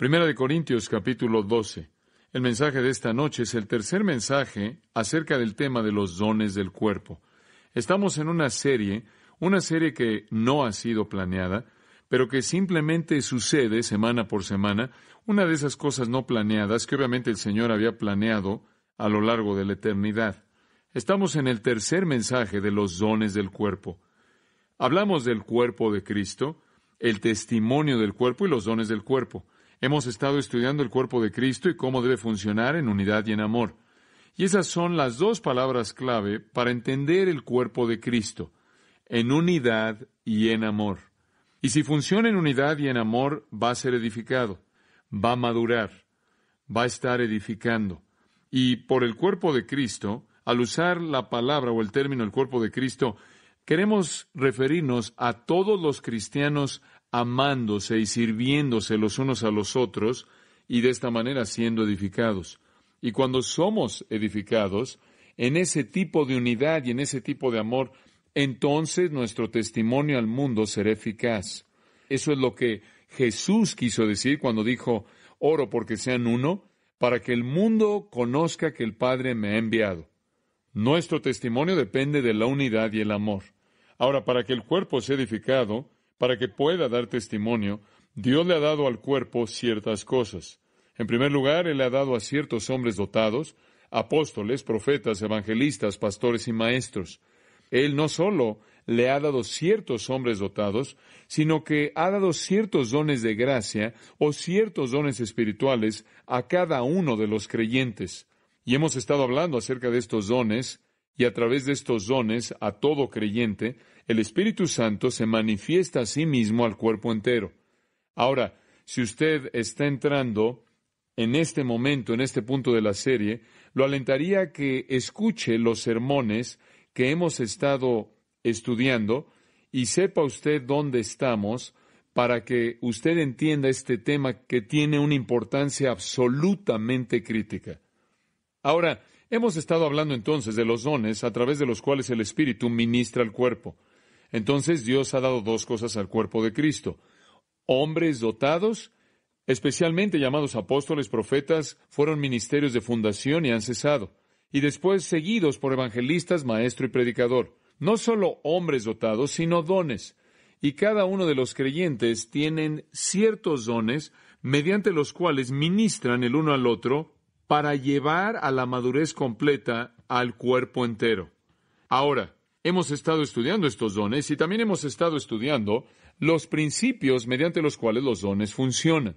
Primera de Corintios capítulo 12. El mensaje de esta noche es el tercer mensaje acerca del tema de los dones del cuerpo. Estamos en una serie, una serie que no ha sido planeada, pero que simplemente sucede semana por semana, una de esas cosas no planeadas que obviamente el Señor había planeado a lo largo de la eternidad. Estamos en el tercer mensaje de los dones del cuerpo. Hablamos del cuerpo de Cristo, el testimonio del cuerpo y los dones del cuerpo. Hemos estado estudiando el cuerpo de Cristo y cómo debe funcionar en unidad y en amor. Y esas son las dos palabras clave para entender el cuerpo de Cristo, en unidad y en amor. Y si funciona en unidad y en amor, va a ser edificado, va a madurar, va a estar edificando. Y por el cuerpo de Cristo, al usar la palabra o el término el cuerpo de Cristo, queremos referirnos a todos los cristianos amándose y sirviéndose los unos a los otros y de esta manera siendo edificados. Y cuando somos edificados en ese tipo de unidad y en ese tipo de amor, entonces nuestro testimonio al mundo será eficaz. Eso es lo que Jesús quiso decir cuando dijo, oro porque sean uno, para que el mundo conozca que el Padre me ha enviado. Nuestro testimonio depende de la unidad y el amor. Ahora, para que el cuerpo sea edificado, para que pueda dar testimonio, Dios le ha dado al cuerpo ciertas cosas. En primer lugar, Él le ha dado a ciertos hombres dotados, apóstoles, profetas, evangelistas, pastores y maestros. Él no solo le ha dado ciertos hombres dotados, sino que ha dado ciertos dones de gracia o ciertos dones espirituales a cada uno de los creyentes. Y hemos estado hablando acerca de estos dones y a través de estos dones a todo creyente el Espíritu Santo se manifiesta a sí mismo al cuerpo entero. Ahora, si usted está entrando en este momento, en este punto de la serie, lo alentaría a que escuche los sermones que hemos estado estudiando y sepa usted dónde estamos para que usted entienda este tema que tiene una importancia absolutamente crítica. Ahora, hemos estado hablando entonces de los dones a través de los cuales el Espíritu ministra al cuerpo. Entonces Dios ha dado dos cosas al cuerpo de Cristo. Hombres dotados, especialmente llamados apóstoles, profetas, fueron ministerios de fundación y han cesado, y después seguidos por evangelistas, maestro y predicador. No solo hombres dotados, sino dones. Y cada uno de los creyentes tienen ciertos dones mediante los cuales ministran el uno al otro para llevar a la madurez completa al cuerpo entero. Ahora, hemos estado estudiando estos dones y también hemos estado estudiando los principios mediante los cuales los dones funcionan.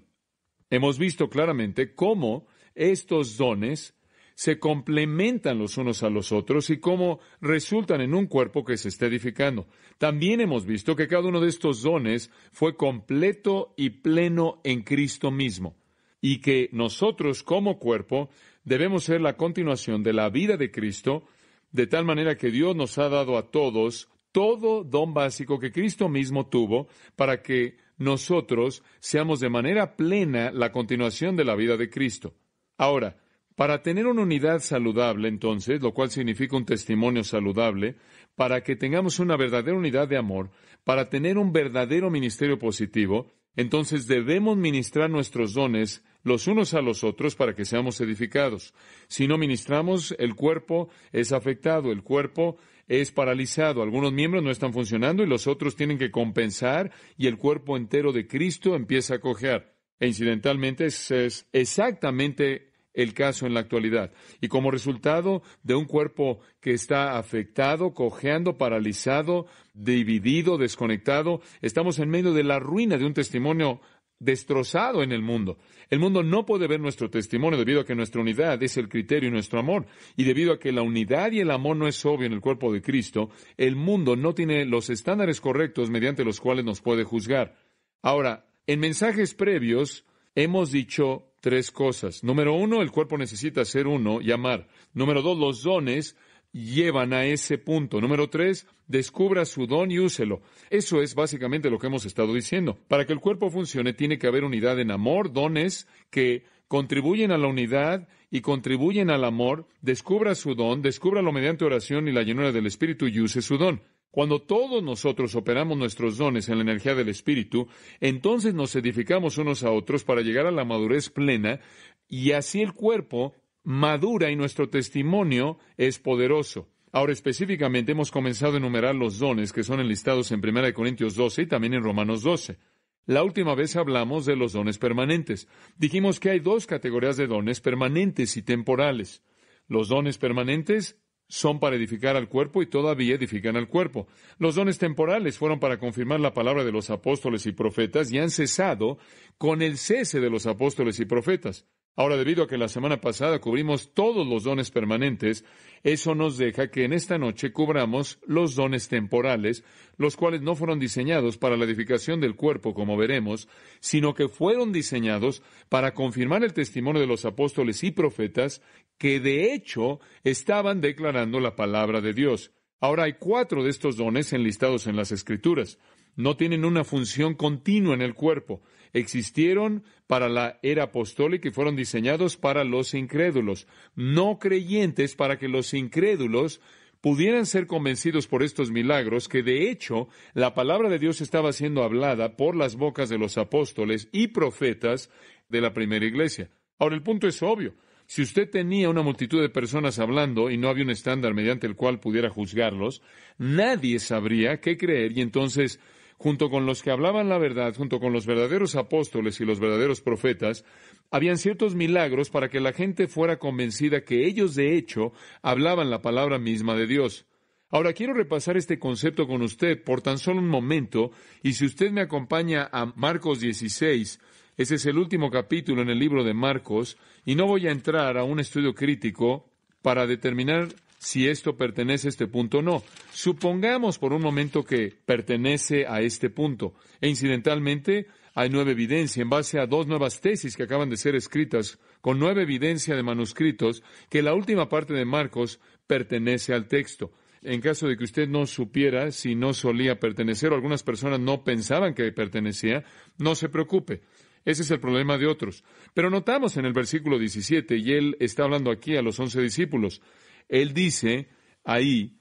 Hemos visto claramente cómo estos dones se complementan los unos a los otros y cómo resultan en un cuerpo que se está edificando. También hemos visto que cada uno de estos dones fue completo y pleno en Cristo mismo y que nosotros como cuerpo debemos ser la continuación de la vida de Cristo de tal manera que Dios nos ha dado a todos todo don básico que Cristo mismo tuvo para que nosotros seamos de manera plena la continuación de la vida de Cristo. Ahora, para tener una unidad saludable, entonces, lo cual significa un testimonio saludable, para que tengamos una verdadera unidad de amor, para tener un verdadero ministerio positivo, entonces debemos ministrar nuestros dones los unos a los otros para que seamos edificados. Si no ministramos, el cuerpo es afectado, el cuerpo es paralizado, algunos miembros no están funcionando y los otros tienen que compensar y el cuerpo entero de Cristo empieza a cojear. E incidentalmente ese es exactamente el caso en la actualidad. Y como resultado de un cuerpo que está afectado, cojeando, paralizado, dividido, desconectado, estamos en medio de la ruina de un testimonio destrozado en el mundo. El mundo no puede ver nuestro testimonio debido a que nuestra unidad es el criterio y nuestro amor. Y debido a que la unidad y el amor no es obvio en el cuerpo de Cristo, el mundo no tiene los estándares correctos mediante los cuales nos puede juzgar. Ahora, en mensajes previos hemos dicho tres cosas. Número uno, el cuerpo necesita ser uno y amar. Número dos, los dones llevan a ese punto. Número tres, descubra su don y úselo. Eso es básicamente lo que hemos estado diciendo. Para que el cuerpo funcione tiene que haber unidad en amor, dones que contribuyen a la unidad y contribuyen al amor. Descubra su don, descúbralo mediante oración y la llenura del Espíritu y use su don. Cuando todos nosotros operamos nuestros dones en la energía del Espíritu, entonces nos edificamos unos a otros para llegar a la madurez plena y así el cuerpo madura y nuestro testimonio es poderoso. Ahora específicamente hemos comenzado a enumerar los dones que son enlistados en 1 Corintios 12 y también en Romanos 12. La última vez hablamos de los dones permanentes. Dijimos que hay dos categorías de dones permanentes y temporales. Los dones permanentes son para edificar al cuerpo y todavía edifican al cuerpo. Los dones temporales fueron para confirmar la palabra de los apóstoles y profetas y han cesado con el cese de los apóstoles y profetas. Ahora, debido a que la semana pasada cubrimos todos los dones permanentes, eso nos deja que en esta noche cubramos los dones temporales, los cuales no fueron diseñados para la edificación del cuerpo, como veremos, sino que fueron diseñados para confirmar el testimonio de los apóstoles y profetas que de hecho estaban declarando la palabra de Dios. Ahora hay cuatro de estos dones enlistados en las Escrituras. No tienen una función continua en el cuerpo existieron para la era apostólica y fueron diseñados para los incrédulos, no creyentes para que los incrédulos pudieran ser convencidos por estos milagros, que de hecho la palabra de Dios estaba siendo hablada por las bocas de los apóstoles y profetas de la primera iglesia. Ahora el punto es obvio. Si usted tenía una multitud de personas hablando y no había un estándar mediante el cual pudiera juzgarlos, nadie sabría qué creer y entonces junto con los que hablaban la verdad, junto con los verdaderos apóstoles y los verdaderos profetas, habían ciertos milagros para que la gente fuera convencida que ellos de hecho hablaban la palabra misma de Dios. Ahora quiero repasar este concepto con usted por tan solo un momento, y si usted me acompaña a Marcos 16, ese es el último capítulo en el libro de Marcos, y no voy a entrar a un estudio crítico para determinar si esto pertenece a este punto o no. Supongamos por un momento que pertenece a este punto. E incidentalmente, hay nueva evidencia en base a dos nuevas tesis que acaban de ser escritas con nueva evidencia de manuscritos que la última parte de Marcos pertenece al texto. En caso de que usted no supiera si no solía pertenecer o algunas personas no pensaban que pertenecía, no se preocupe. Ese es el problema de otros. Pero notamos en el versículo 17, y él está hablando aquí a los once discípulos, él dice ahí,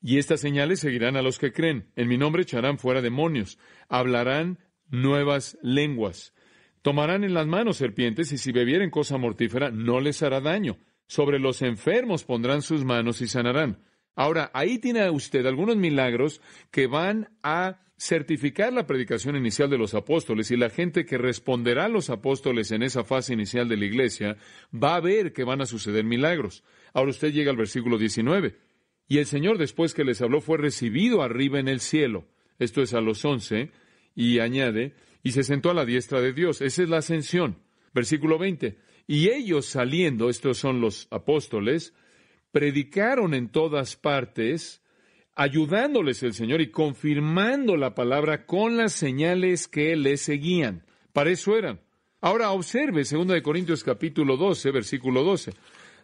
y estas señales seguirán a los que creen. En mi nombre echarán fuera demonios, hablarán nuevas lenguas, tomarán en las manos serpientes y si bebieren cosa mortífera no les hará daño. Sobre los enfermos pondrán sus manos y sanarán. Ahora, ahí tiene usted algunos milagros que van a certificar la predicación inicial de los apóstoles y la gente que responderá a los apóstoles en esa fase inicial de la iglesia va a ver que van a suceder milagros. Ahora usted llega al versículo 19. Y el Señor después que les habló fue recibido arriba en el cielo. Esto es a los once. Y añade, y se sentó a la diestra de Dios. Esa es la ascensión. Versículo 20. Y ellos saliendo, estos son los apóstoles, predicaron en todas partes, ayudándoles el Señor y confirmando la palabra con las señales que le seguían. Para eso eran. Ahora observe 2 Corintios capítulo 12, versículo 12.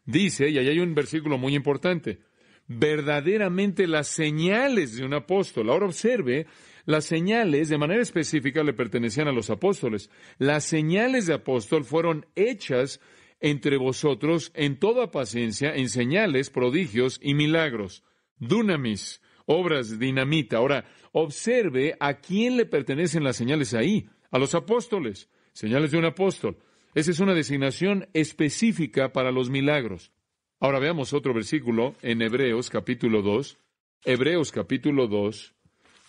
Dice, y ahí hay un versículo muy importante, verdaderamente las señales de un apóstol. Ahora observe, las señales de manera específica le pertenecían a los apóstoles. Las señales de apóstol fueron hechas entre vosotros en toda paciencia, en señales, prodigios y milagros. Dunamis, obras dinamita. Ahora, observe a quién le pertenecen las señales ahí, a los apóstoles, señales de un apóstol. Esa es una designación específica para los milagros. Ahora veamos otro versículo en Hebreos capítulo 2, Hebreos capítulo 2,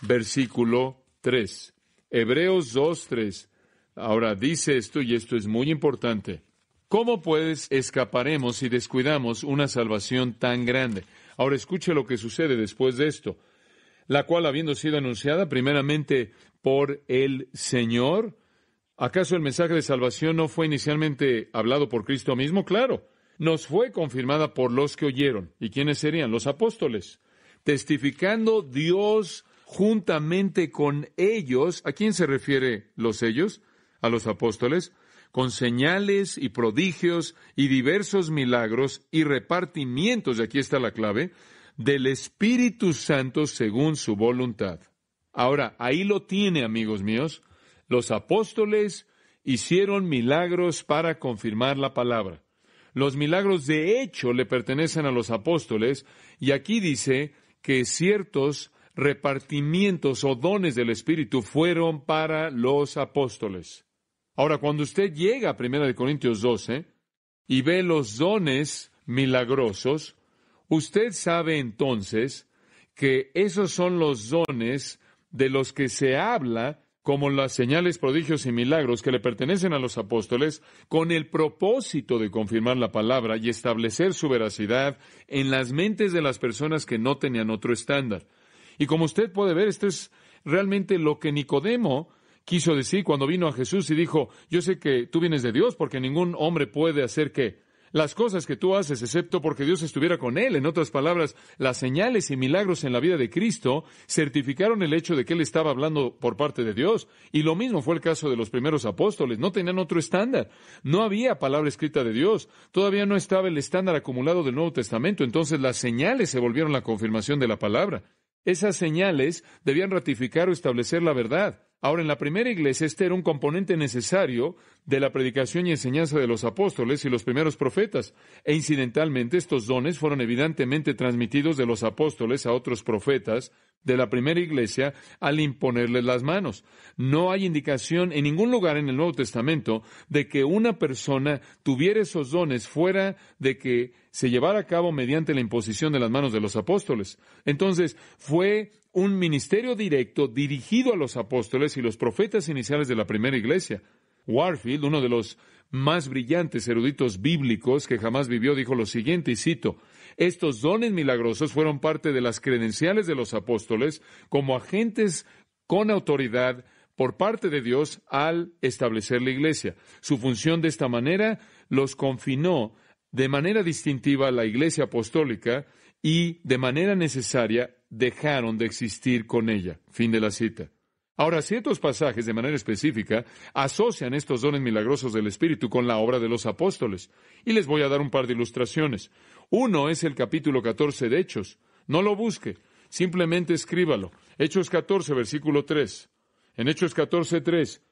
versículo 3. Hebreos 2, 3. Ahora dice esto y esto es muy importante. ¿Cómo pues escaparemos si descuidamos una salvación tan grande? Ahora escuche lo que sucede después de esto, la cual habiendo sido anunciada primeramente por el Señor, ¿acaso el mensaje de salvación no fue inicialmente hablado por Cristo mismo? Claro, nos fue confirmada por los que oyeron. ¿Y quiénes serían? Los apóstoles. Testificando Dios juntamente con ellos, ¿a quién se refiere los ellos? A los apóstoles, con señales y prodigios y diversos milagros y repartimientos, y aquí está la clave, del Espíritu Santo según su voluntad. Ahora, ahí lo tiene, amigos míos. Los apóstoles hicieron milagros para confirmar la palabra. Los milagros de hecho le pertenecen a los apóstoles y aquí dice que ciertos repartimientos o dones del Espíritu fueron para los apóstoles. Ahora, cuando usted llega a 1 Corintios 12 y ve los dones milagrosos, usted sabe entonces que esos son los dones de los que se habla como las señales, prodigios y milagros que le pertenecen a los apóstoles, con el propósito de confirmar la palabra y establecer su veracidad en las mentes de las personas que no tenían otro estándar. Y como usted puede ver, esto es realmente lo que Nicodemo quiso decir cuando vino a Jesús y dijo, yo sé que tú vienes de Dios porque ningún hombre puede hacer que las cosas que tú haces, excepto porque Dios estuviera con él. En otras palabras, las señales y milagros en la vida de Cristo certificaron el hecho de que él estaba hablando por parte de Dios. Y lo mismo fue el caso de los primeros apóstoles. No tenían otro estándar. No había palabra escrita de Dios. Todavía no estaba el estándar acumulado del Nuevo Testamento. Entonces las señales se volvieron la confirmación de la palabra. Esas señales debían ratificar o establecer la verdad. Ahora, en la primera iglesia, este era un componente necesario de la predicación y enseñanza de los apóstoles y los primeros profetas. E incidentalmente, estos dones fueron evidentemente transmitidos de los apóstoles a otros profetas de la primera iglesia al imponerles las manos. No hay indicación en ningún lugar en el Nuevo Testamento de que una persona tuviera esos dones fuera de que se llevara a cabo mediante la imposición de las manos de los apóstoles. Entonces, fue un ministerio directo dirigido a los apóstoles y los profetas iniciales de la primera iglesia. Warfield, uno de los más brillantes eruditos bíblicos que jamás vivió, dijo lo siguiente, y cito, estos dones milagrosos fueron parte de las credenciales de los apóstoles como agentes con autoridad por parte de Dios al establecer la iglesia. Su función de esta manera los confinó de manera distintiva a la iglesia apostólica y de manera necesaria dejaron de existir con ella. Fin de la cita. Ahora, ciertos pasajes de manera específica asocian estos dones milagrosos del Espíritu con la obra de los apóstoles. Y les voy a dar un par de ilustraciones. Uno es el capítulo 14 de Hechos. No lo busque, simplemente escríbalo. Hechos 14, versículo 3. En Hechos 14, 3.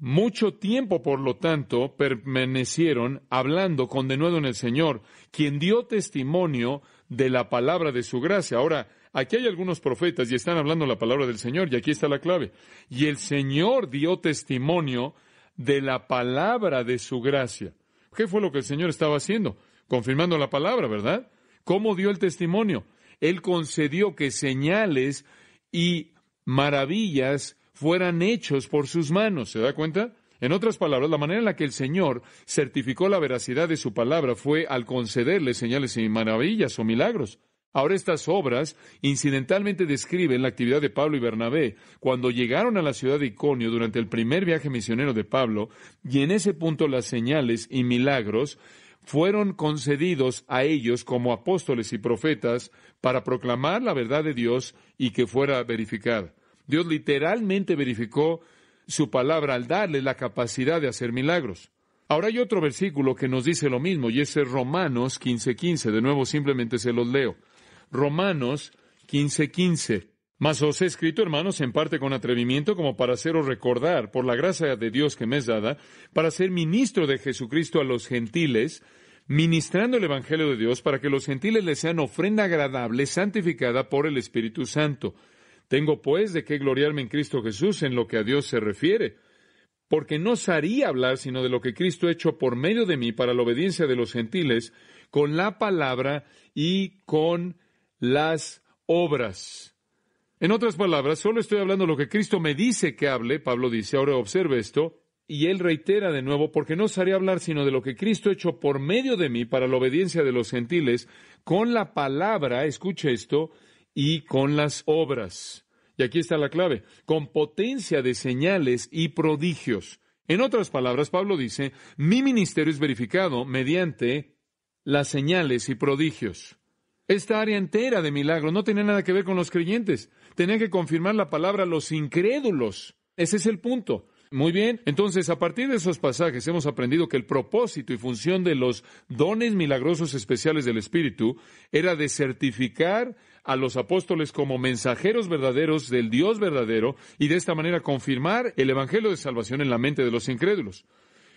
Mucho tiempo, por lo tanto, permanecieron hablando con denuedo en el Señor, quien dio testimonio de la palabra de su gracia. Ahora, Aquí hay algunos profetas y están hablando la palabra del Señor, y aquí está la clave. Y el Señor dio testimonio de la palabra de su gracia. ¿Qué fue lo que el Señor estaba haciendo? Confirmando la palabra, ¿verdad? ¿Cómo dio el testimonio? Él concedió que señales y maravillas fueran hechos por sus manos. ¿Se da cuenta? En otras palabras, la manera en la que el Señor certificó la veracidad de su palabra fue al concederle señales y maravillas o milagros. Ahora estas obras incidentalmente describen la actividad de Pablo y Bernabé cuando llegaron a la ciudad de Iconio durante el primer viaje misionero de Pablo, y en ese punto las señales y milagros fueron concedidos a ellos como apóstoles y profetas para proclamar la verdad de Dios y que fuera verificada. Dios literalmente verificó su palabra al darle la capacidad de hacer milagros. Ahora hay otro versículo que nos dice lo mismo y ese es Romanos 15:15. De nuevo simplemente se los leo. Romanos 15:15. 15. Mas os he escrito, hermanos, en parte con atrevimiento, como para haceros recordar, por la gracia de Dios que me es dada, para ser ministro de Jesucristo a los gentiles, ministrando el Evangelio de Dios, para que los gentiles les sean ofrenda agradable, santificada por el Espíritu Santo. Tengo, pues, de qué gloriarme en Cristo Jesús en lo que a Dios se refiere, porque no haría hablar sino de lo que Cristo ha hecho por medio de mí para la obediencia de los gentiles, con la palabra y con las obras. En otras palabras, solo estoy hablando lo que Cristo me dice que hable, Pablo dice, ahora observe esto, y él reitera de nuevo, porque no os haré hablar sino de lo que Cristo ha hecho por medio de mí para la obediencia de los gentiles, con la palabra, escuche esto, y con las obras. Y aquí está la clave, con potencia de señales y prodigios. En otras palabras, Pablo dice, mi ministerio es verificado mediante las señales y prodigios. Esta área entera de milagros no tenía nada que ver con los creyentes. Tenía que confirmar la palabra a los incrédulos. Ese es el punto. Muy bien, entonces a partir de esos pasajes hemos aprendido que el propósito y función de los dones milagrosos especiales del Espíritu era de certificar a los apóstoles como mensajeros verdaderos del Dios verdadero y de esta manera confirmar el Evangelio de Salvación en la mente de los incrédulos.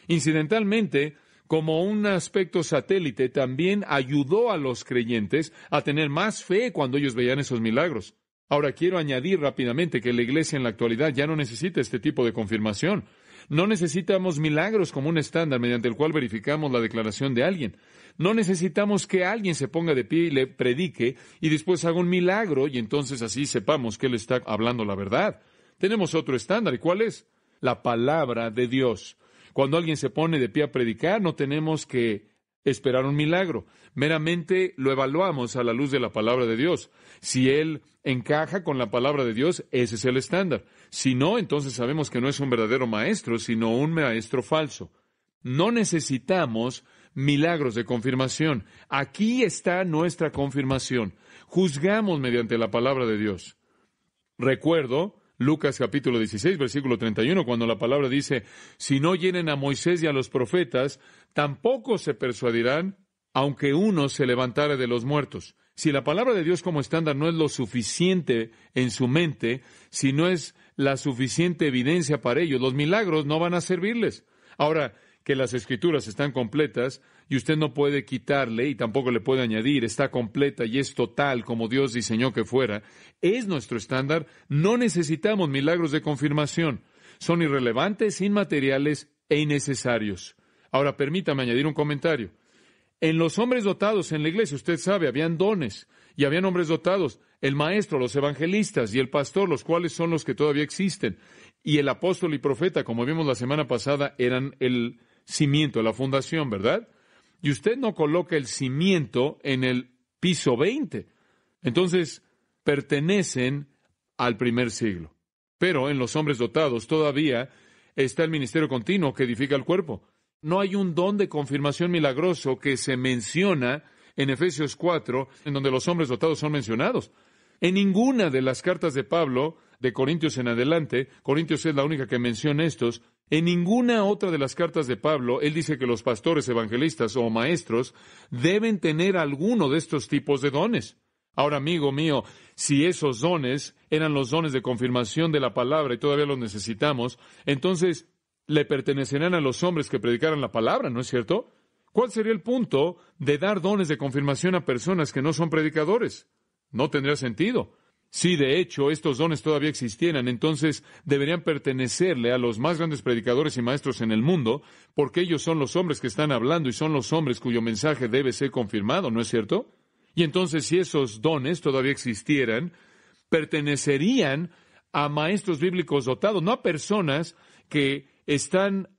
Incidentalmente, como un aspecto satélite, también ayudó a los creyentes a tener más fe cuando ellos veían esos milagros. Ahora quiero añadir rápidamente que la Iglesia en la actualidad ya no necesita este tipo de confirmación. No necesitamos milagros como un estándar mediante el cual verificamos la declaración de alguien. No necesitamos que alguien se ponga de pie y le predique y después haga un milagro y entonces así sepamos que él está hablando la verdad. Tenemos otro estándar. ¿Y cuál es? La palabra de Dios. Cuando alguien se pone de pie a predicar, no tenemos que esperar un milagro. Meramente lo evaluamos a la luz de la palabra de Dios. Si él encaja con la palabra de Dios, ese es el estándar. Si no, entonces sabemos que no es un verdadero maestro, sino un maestro falso. No necesitamos milagros de confirmación. Aquí está nuestra confirmación. Juzgamos mediante la palabra de Dios. Recuerdo Lucas capítulo 16, versículo 31, cuando la palabra dice, si no llenen a Moisés y a los profetas, tampoco se persuadirán, aunque uno se levantare de los muertos. Si la palabra de Dios como estándar no es lo suficiente en su mente, si no es la suficiente evidencia para ellos, los milagros no van a servirles. Ahora, que las escrituras están completas, y usted no puede quitarle y tampoco le puede añadir, está completa y es total como Dios diseñó que fuera, es nuestro estándar, no necesitamos milagros de confirmación. Son irrelevantes, inmateriales e innecesarios. Ahora permítame añadir un comentario. En los hombres dotados en la iglesia, usted sabe, habían dones y habían hombres dotados, el maestro, los evangelistas y el pastor, los cuales son los que todavía existen. Y el apóstol y profeta, como vimos la semana pasada, eran el cimiento, la fundación, ¿verdad? y usted no coloca el cimiento en el piso 20. Entonces, pertenecen al primer siglo. Pero en los hombres dotados todavía está el ministerio continuo que edifica el cuerpo. No hay un don de confirmación milagroso que se menciona en Efesios 4, en donde los hombres dotados son mencionados. En ninguna de las cartas de Pablo, de Corintios en adelante, Corintios es la única que menciona estos, en ninguna otra de las cartas de Pablo, él dice que los pastores evangelistas o maestros deben tener alguno de estos tipos de dones. Ahora, amigo mío, si esos dones eran los dones de confirmación de la palabra y todavía los necesitamos, entonces le pertenecerán a los hombres que predicaran la palabra, ¿no es cierto? ¿Cuál sería el punto de dar dones de confirmación a personas que no son predicadores? No tendría sentido. Si de hecho estos dones todavía existieran, entonces deberían pertenecerle a los más grandes predicadores y maestros en el mundo, porque ellos son los hombres que están hablando y son los hombres cuyo mensaje debe ser confirmado, ¿no es cierto? Y entonces si esos dones todavía existieran, pertenecerían a maestros bíblicos dotados, no a personas que están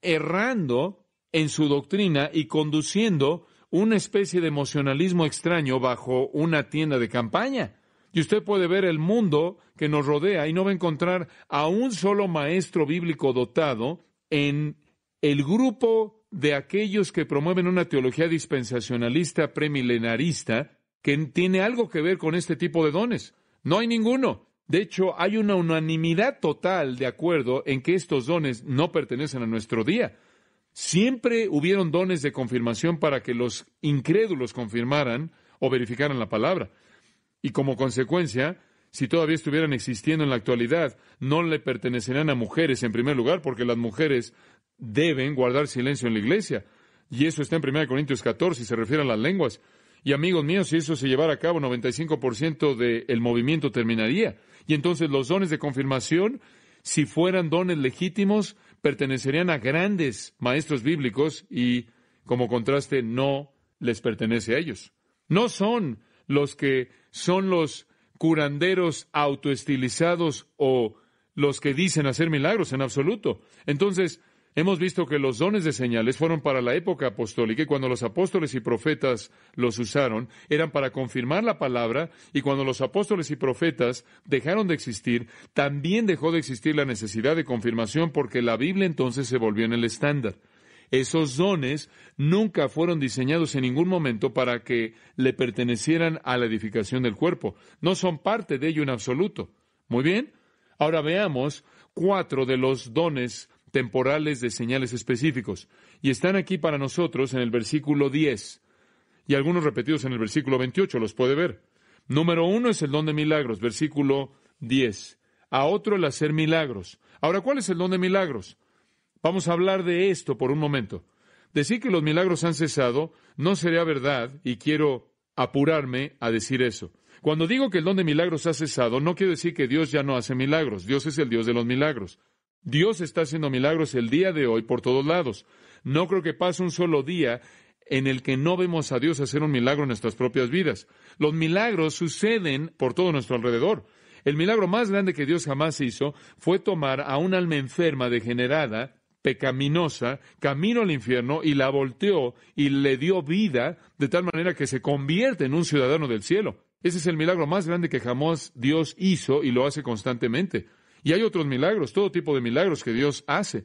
errando en su doctrina y conduciendo una especie de emocionalismo extraño bajo una tienda de campaña. Y usted puede ver el mundo que nos rodea y no va a encontrar a un solo maestro bíblico dotado en el grupo de aquellos que promueven una teología dispensacionalista premilenarista que tiene algo que ver con este tipo de dones. No hay ninguno. De hecho, hay una unanimidad total de acuerdo en que estos dones no pertenecen a nuestro día. Siempre hubieron dones de confirmación para que los incrédulos confirmaran o verificaran la palabra. Y como consecuencia, si todavía estuvieran existiendo en la actualidad, no le pertenecerían a mujeres en primer lugar, porque las mujeres deben guardar silencio en la iglesia. Y eso está en 1 Corintios 14 y se refiere a las lenguas. Y amigos míos, si eso se llevara a cabo, 95% del movimiento terminaría. Y entonces los dones de confirmación, si fueran dones legítimos, pertenecerían a grandes maestros bíblicos y, como contraste, no les pertenece a ellos. No son los que son los curanderos autoestilizados o los que dicen hacer milagros en absoluto. Entonces, hemos visto que los dones de señales fueron para la época apostólica y cuando los apóstoles y profetas los usaron, eran para confirmar la palabra y cuando los apóstoles y profetas dejaron de existir, también dejó de existir la necesidad de confirmación porque la Biblia entonces se volvió en el estándar. Esos dones nunca fueron diseñados en ningún momento para que le pertenecieran a la edificación del cuerpo. No son parte de ello en absoluto. Muy bien. Ahora veamos cuatro de los dones temporales de señales específicos. Y están aquí para nosotros en el versículo 10 y algunos repetidos en el versículo 28. Los puede ver. Número uno es el don de milagros, versículo 10. A otro el hacer milagros. Ahora, ¿cuál es el don de milagros? Vamos a hablar de esto por un momento. Decir que los milagros han cesado no sería verdad y quiero apurarme a decir eso. Cuando digo que el don de milagros ha cesado, no quiero decir que Dios ya no hace milagros. Dios es el Dios de los milagros. Dios está haciendo milagros el día de hoy por todos lados. No creo que pase un solo día en el que no vemos a Dios hacer un milagro en nuestras propias vidas. Los milagros suceden por todo nuestro alrededor. El milagro más grande que Dios jamás hizo fue tomar a un alma enferma degenerada pecaminosa, camino al infierno, y la volteó y le dio vida de tal manera que se convierte en un ciudadano del cielo. Ese es el milagro más grande que jamás Dios hizo y lo hace constantemente. Y hay otros milagros, todo tipo de milagros que Dios hace.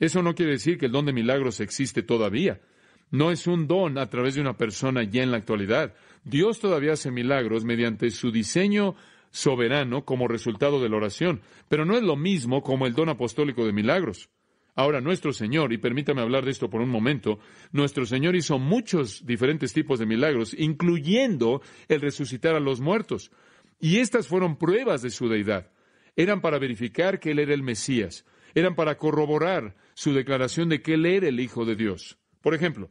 Eso no quiere decir que el don de milagros existe todavía. No es un don a través de una persona ya en la actualidad. Dios todavía hace milagros mediante su diseño soberano como resultado de la oración, pero no es lo mismo como el don apostólico de milagros. Ahora, nuestro Señor, y permítame hablar de esto por un momento, nuestro Señor hizo muchos diferentes tipos de milagros, incluyendo el resucitar a los muertos. Y estas fueron pruebas de su deidad. Eran para verificar que Él era el Mesías. Eran para corroborar su declaración de que Él era el Hijo de Dios. Por ejemplo,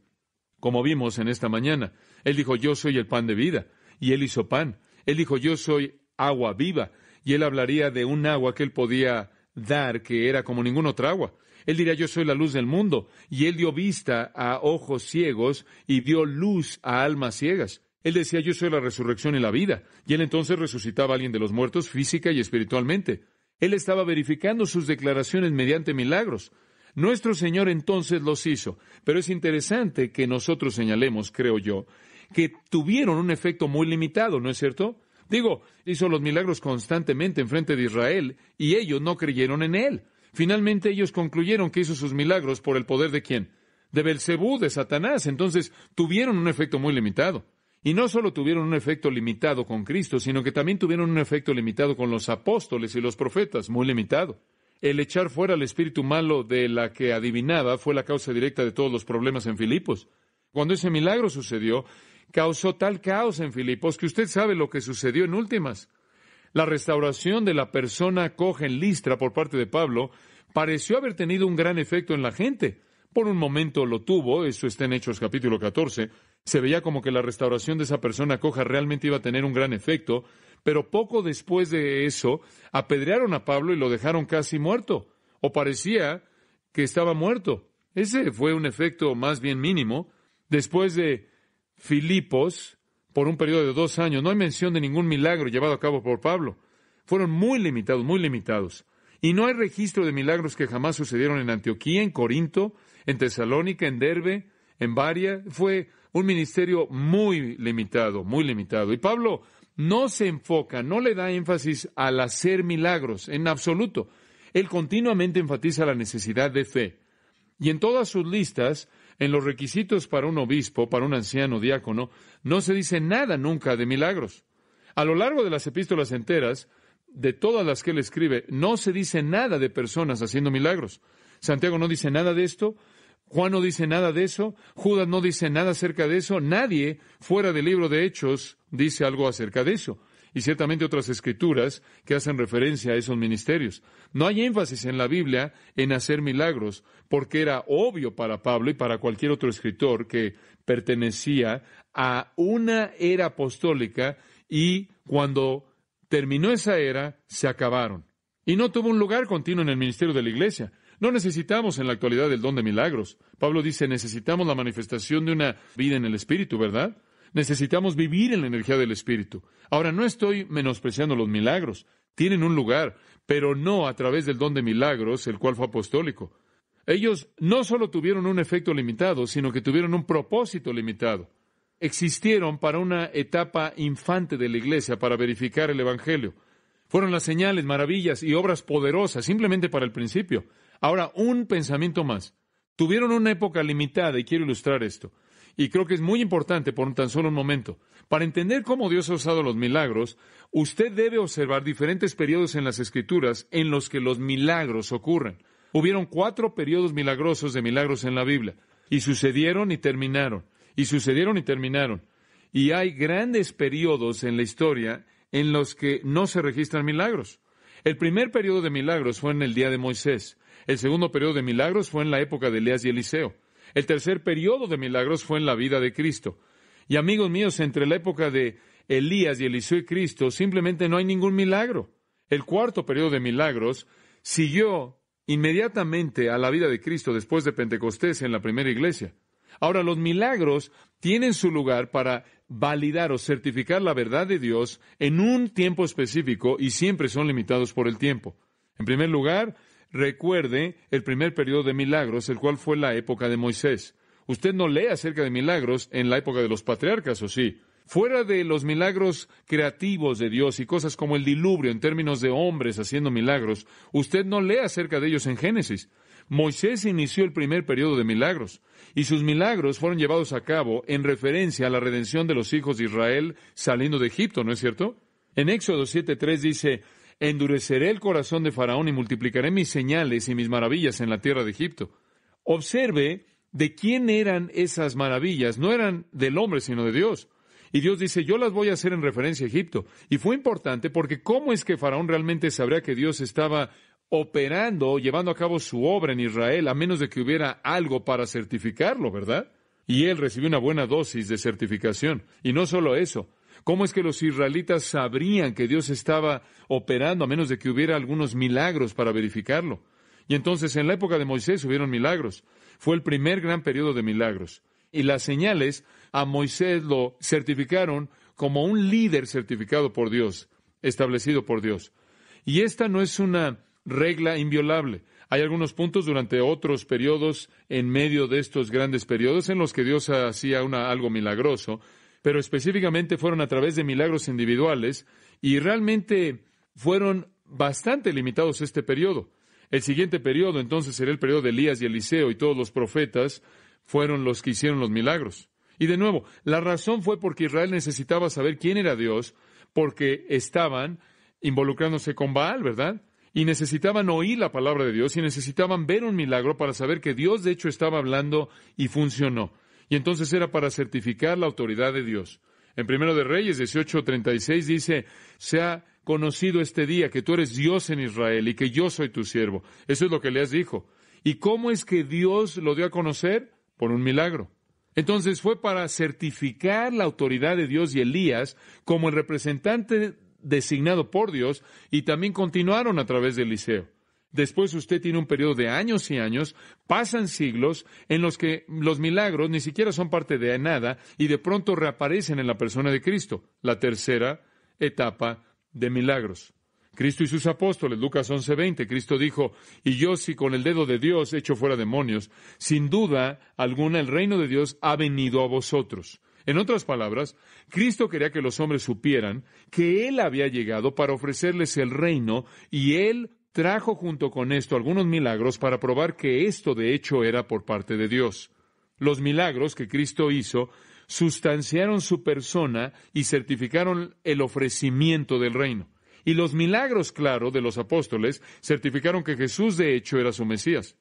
como vimos en esta mañana, Él dijo, yo soy el pan de vida. Y Él hizo pan. Él dijo, yo soy agua viva. Y Él hablaría de un agua que Él podía dar que era como ningún otra agua. Él diría, yo soy la luz del mundo. Y él dio vista a ojos ciegos y dio luz a almas ciegas. Él decía, yo soy la resurrección y la vida. Y él entonces resucitaba a alguien de los muertos física y espiritualmente. Él estaba verificando sus declaraciones mediante milagros. Nuestro Señor entonces los hizo. Pero es interesante que nosotros señalemos, creo yo, que tuvieron un efecto muy limitado, ¿no es cierto? Digo, hizo los milagros constantemente en frente de Israel y ellos no creyeron en él. Finalmente ellos concluyeron que hizo sus milagros por el poder de quién? De Belcebú, de Satanás. Entonces tuvieron un efecto muy limitado. Y no solo tuvieron un efecto limitado con Cristo, sino que también tuvieron un efecto limitado con los apóstoles y los profetas, muy limitado. El echar fuera al espíritu malo de la que adivinaba fue la causa directa de todos los problemas en Filipos. Cuando ese milagro sucedió, causó tal caos en Filipos que usted sabe lo que sucedió en últimas. La restauración de la persona coja en Listra por parte de Pablo pareció haber tenido un gran efecto en la gente. Por un momento lo tuvo, eso está en Hechos capítulo 14. Se veía como que la restauración de esa persona coja realmente iba a tener un gran efecto, pero poco después de eso apedrearon a Pablo y lo dejaron casi muerto, o parecía que estaba muerto. Ese fue un efecto más bien mínimo. Después de Filipos, por un periodo de dos años. No hay mención de ningún milagro llevado a cabo por Pablo. Fueron muy limitados, muy limitados. Y no hay registro de milagros que jamás sucedieron en Antioquía, en Corinto, en Tesalónica, en Derbe, en Varia. Fue un ministerio muy limitado, muy limitado. Y Pablo no se enfoca, no le da énfasis al hacer milagros, en absoluto. Él continuamente enfatiza la necesidad de fe. Y en todas sus listas, en los requisitos para un obispo, para un anciano diácono, no se dice nada nunca de milagros. A lo largo de las epístolas enteras, de todas las que él escribe, no se dice nada de personas haciendo milagros. Santiago no dice nada de esto, Juan no dice nada de eso, Judas no dice nada acerca de eso, nadie fuera del libro de Hechos dice algo acerca de eso y ciertamente otras escrituras que hacen referencia a esos ministerios. No hay énfasis en la Biblia en hacer milagros, porque era obvio para Pablo y para cualquier otro escritor que pertenecía a una era apostólica y cuando terminó esa era, se acabaron. Y no tuvo un lugar continuo en el ministerio de la iglesia. No necesitamos en la actualidad el don de milagros. Pablo dice, necesitamos la manifestación de una vida en el Espíritu, ¿verdad? Necesitamos vivir en la energía del Espíritu. Ahora, no estoy menospreciando los milagros. Tienen un lugar, pero no a través del don de milagros, el cual fue apostólico. Ellos no solo tuvieron un efecto limitado, sino que tuvieron un propósito limitado. Existieron para una etapa infante de la iglesia, para verificar el Evangelio. Fueron las señales, maravillas y obras poderosas, simplemente para el principio. Ahora, un pensamiento más. Tuvieron una época limitada, y quiero ilustrar esto. Y creo que es muy importante por tan solo un momento. Para entender cómo Dios ha usado los milagros, usted debe observar diferentes periodos en las Escrituras en los que los milagros ocurren. Hubieron cuatro periodos milagrosos de milagros en la Biblia, y sucedieron y terminaron, y sucedieron y terminaron. Y hay grandes periodos en la historia en los que no se registran milagros. El primer periodo de milagros fue en el día de Moisés. El segundo periodo de milagros fue en la época de Elías y Eliseo. El tercer periodo de milagros fue en la vida de Cristo. Y amigos míos, entre la época de Elías y Eliseo y Cristo, simplemente no hay ningún milagro. El cuarto periodo de milagros siguió inmediatamente a la vida de Cristo después de Pentecostés en la primera iglesia. Ahora, los milagros tienen su lugar para validar o certificar la verdad de Dios en un tiempo específico y siempre son limitados por el tiempo. En primer lugar, Recuerde el primer periodo de milagros, el cual fue la época de Moisés. Usted no lee acerca de milagros en la época de los patriarcas, ¿o sí? Fuera de los milagros creativos de Dios y cosas como el diluvio en términos de hombres haciendo milagros, usted no lee acerca de ellos en Génesis. Moisés inició el primer periodo de milagros y sus milagros fueron llevados a cabo en referencia a la redención de los hijos de Israel saliendo de Egipto, ¿no es cierto? En Éxodo 7.3 dice, Endureceré el corazón de Faraón y multiplicaré mis señales y mis maravillas en la tierra de Egipto. Observe de quién eran esas maravillas. No eran del hombre, sino de Dios. Y Dios dice, yo las voy a hacer en referencia a Egipto. Y fue importante porque ¿cómo es que Faraón realmente sabría que Dios estaba operando, llevando a cabo su obra en Israel, a menos de que hubiera algo para certificarlo, ¿verdad? Y él recibió una buena dosis de certificación. Y no solo eso, ¿Cómo es que los israelitas sabrían que Dios estaba operando a menos de que hubiera algunos milagros para verificarlo? Y entonces en la época de Moisés hubieron milagros. Fue el primer gran periodo de milagros. Y las señales a Moisés lo certificaron como un líder certificado por Dios, establecido por Dios. Y esta no es una regla inviolable. Hay algunos puntos durante otros periodos, en medio de estos grandes periodos, en los que Dios hacía algo milagroso, pero específicamente fueron a través de milagros individuales y realmente fueron bastante limitados este periodo. El siguiente periodo entonces será el periodo de Elías y Eliseo y todos los profetas fueron los que hicieron los milagros. Y de nuevo, la razón fue porque Israel necesitaba saber quién era Dios porque estaban involucrándose con Baal, ¿verdad? Y necesitaban oír la palabra de Dios y necesitaban ver un milagro para saber que Dios de hecho estaba hablando y funcionó y entonces era para certificar la autoridad de Dios. En Primero de Reyes 18:36 dice, se ha conocido este día que tú eres Dios en Israel y que yo soy tu siervo. Eso es lo que le has dijo. ¿Y cómo es que Dios lo dio a conocer? Por un milagro. Entonces fue para certificar la autoridad de Dios y Elías como el representante designado por Dios y también continuaron a través de Eliseo. Después usted tiene un periodo de años y años, pasan siglos en los que los milagros ni siquiera son parte de nada y de pronto reaparecen en la persona de Cristo. La tercera etapa de milagros. Cristo y sus apóstoles, Lucas 11:20, Cristo dijo, y yo si con el dedo de Dios echo fuera demonios, sin duda alguna el reino de Dios ha venido a vosotros. En otras palabras, Cristo quería que los hombres supieran que Él había llegado para ofrecerles el reino y Él trajo junto con esto algunos milagros para probar que esto de hecho era por parte de Dios. Los milagros que Cristo hizo sustanciaron su persona y certificaron el ofrecimiento del reino. Y los milagros, claro, de los apóstoles certificaron que Jesús de hecho era su Mesías.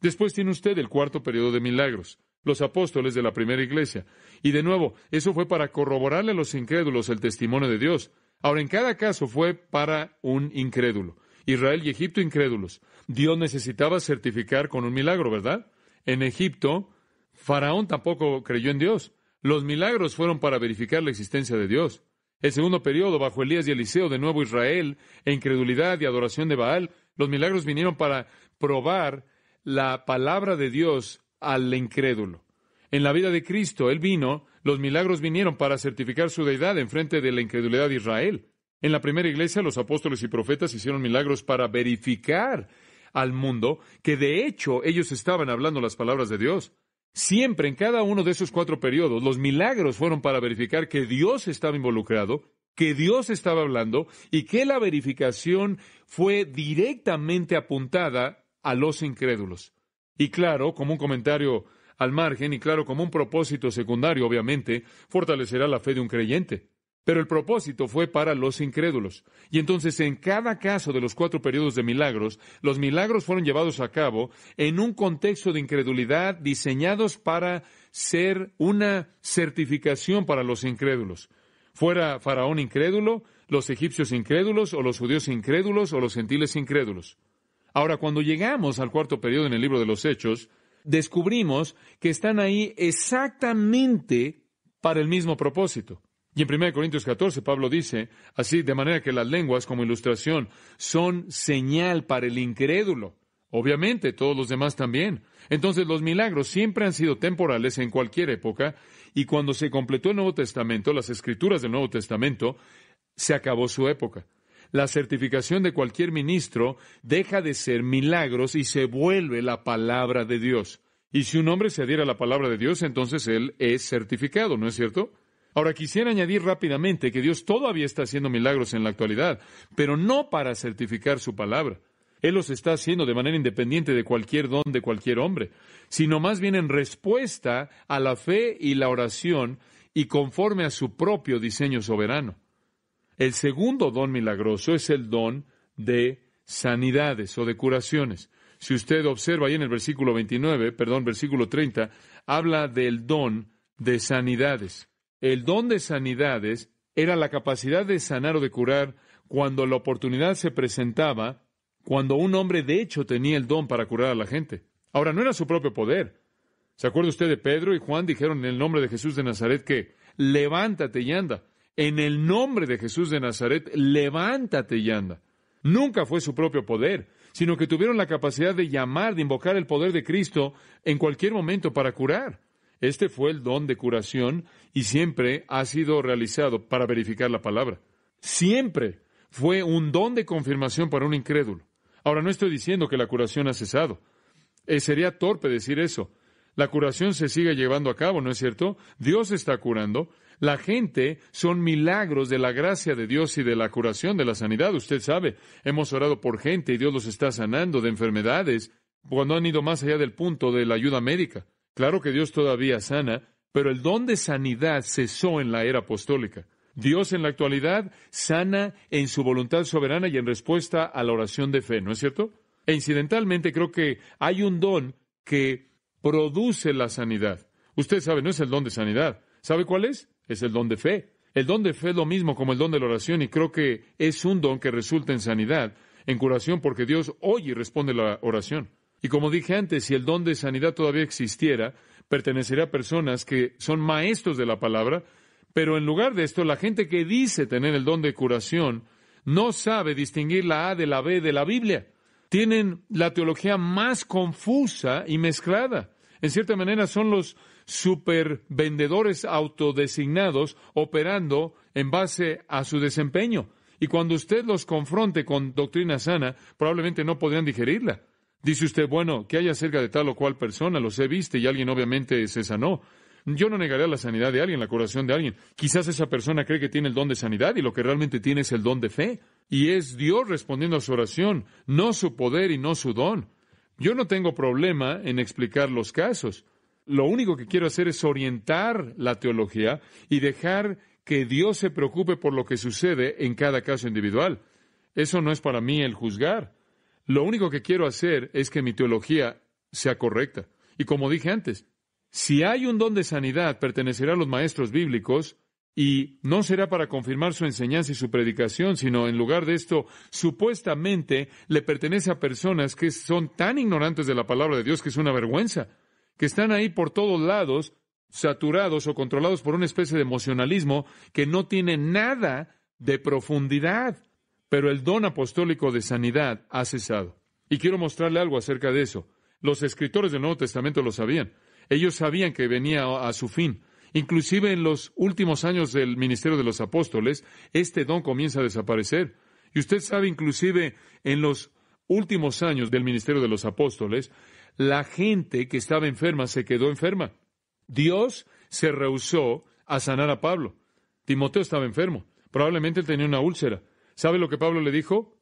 Después tiene usted el cuarto periodo de milagros, los apóstoles de la primera iglesia. Y de nuevo, eso fue para corroborarle a los incrédulos el testimonio de Dios. Ahora, en cada caso fue para un incrédulo. Israel y Egipto incrédulos. Dios necesitaba certificar con un milagro, ¿verdad? En Egipto, Faraón tampoco creyó en Dios. Los milagros fueron para verificar la existencia de Dios. El segundo periodo, bajo Elías y Eliseo, de nuevo Israel, e incredulidad y adoración de Baal, los milagros vinieron para probar la palabra de Dios al incrédulo. En la vida de Cristo, Él vino, los milagros vinieron para certificar su deidad en frente de la incredulidad de Israel. En la primera iglesia los apóstoles y profetas hicieron milagros para verificar al mundo que de hecho ellos estaban hablando las palabras de Dios. Siempre en cada uno de esos cuatro periodos los milagros fueron para verificar que Dios estaba involucrado, que Dios estaba hablando y que la verificación fue directamente apuntada a los incrédulos. Y claro, como un comentario al margen y claro, como un propósito secundario, obviamente, fortalecerá la fe de un creyente. Pero el propósito fue para los incrédulos. Y entonces en cada caso de los cuatro periodos de milagros, los milagros fueron llevados a cabo en un contexto de incredulidad diseñados para ser una certificación para los incrédulos. Fuera Faraón incrédulo, los egipcios incrédulos o los judíos incrédulos o los gentiles incrédulos. Ahora, cuando llegamos al cuarto periodo en el libro de los Hechos, descubrimos que están ahí exactamente para el mismo propósito. Y en 1 Corintios 14 Pablo dice, así, de manera que las lenguas como ilustración son señal para el incrédulo. Obviamente, todos los demás también. Entonces, los milagros siempre han sido temporales en cualquier época, y cuando se completó el Nuevo Testamento, las escrituras del Nuevo Testamento, se acabó su época. La certificación de cualquier ministro deja de ser milagros y se vuelve la palabra de Dios. Y si un hombre se adhiere a la palabra de Dios, entonces él es certificado, ¿no es cierto? Ahora quisiera añadir rápidamente que Dios todavía está haciendo milagros en la actualidad, pero no para certificar su palabra. Él los está haciendo de manera independiente de cualquier don de cualquier hombre, sino más bien en respuesta a la fe y la oración y conforme a su propio diseño soberano. El segundo don milagroso es el don de sanidades o de curaciones. Si usted observa ahí en el versículo 29, perdón, versículo 30, habla del don de sanidades. El don de sanidades era la capacidad de sanar o de curar cuando la oportunidad se presentaba, cuando un hombre de hecho tenía el don para curar a la gente. Ahora, no era su propio poder. ¿Se acuerda usted de Pedro y Juan? Dijeron en el nombre de Jesús de Nazaret que levántate y anda. En el nombre de Jesús de Nazaret, levántate y anda. Nunca fue su propio poder, sino que tuvieron la capacidad de llamar, de invocar el poder de Cristo en cualquier momento para curar. Este fue el don de curación y siempre ha sido realizado para verificar la palabra. Siempre fue un don de confirmación para un incrédulo. Ahora no estoy diciendo que la curación ha cesado. Eh, sería torpe decir eso. La curación se sigue llevando a cabo, ¿no es cierto? Dios está curando. La gente son milagros de la gracia de Dios y de la curación, de la sanidad. Usted sabe, hemos orado por gente y Dios los está sanando de enfermedades cuando han ido más allá del punto de la ayuda médica. Claro que Dios todavía sana, pero el don de sanidad cesó en la era apostólica. Dios en la actualidad sana en su voluntad soberana y en respuesta a la oración de fe, ¿no es cierto? E incidentalmente creo que hay un don que produce la sanidad. Usted sabe, no es el don de sanidad. ¿Sabe cuál es? Es el don de fe. El don de fe es lo mismo como el don de la oración y creo que es un don que resulta en sanidad, en curación, porque Dios oye y responde la oración. Y como dije antes, si el don de sanidad todavía existiera, pertenecería a personas que son maestros de la palabra, pero en lugar de esto, la gente que dice tener el don de curación no sabe distinguir la A de la B de la Biblia. Tienen la teología más confusa y mezclada. En cierta manera son los supervendedores autodesignados operando en base a su desempeño. Y cuando usted los confronte con doctrina sana, probablemente no podrían digerirla. Dice usted, bueno, ¿qué hay acerca de tal o cual persona? Los he visto y alguien obviamente se sanó. Yo no negaré la sanidad de alguien, la curación de alguien. Quizás esa persona cree que tiene el don de sanidad y lo que realmente tiene es el don de fe. Y es Dios respondiendo a su oración, no su poder y no su don. Yo no tengo problema en explicar los casos. Lo único que quiero hacer es orientar la teología y dejar que Dios se preocupe por lo que sucede en cada caso individual. Eso no es para mí el juzgar. Lo único que quiero hacer es que mi teología sea correcta. Y como dije antes, si hay un don de sanidad, pertenecerá a los maestros bíblicos y no será para confirmar su enseñanza y su predicación, sino en lugar de esto, supuestamente le pertenece a personas que son tan ignorantes de la palabra de Dios que es una vergüenza, que están ahí por todos lados, saturados o controlados por una especie de emocionalismo que no tiene nada de profundidad pero el don apostólico de sanidad ha cesado. Y quiero mostrarle algo acerca de eso. Los escritores del Nuevo Testamento lo sabían. Ellos sabían que venía a su fin. Inclusive en los últimos años del ministerio de los apóstoles, este don comienza a desaparecer. Y usted sabe, inclusive en los últimos años del ministerio de los apóstoles, la gente que estaba enferma se quedó enferma. Dios se rehusó a sanar a Pablo. Timoteo estaba enfermo. Probablemente tenía una úlcera. ¿Sabe lo que Pablo le dijo?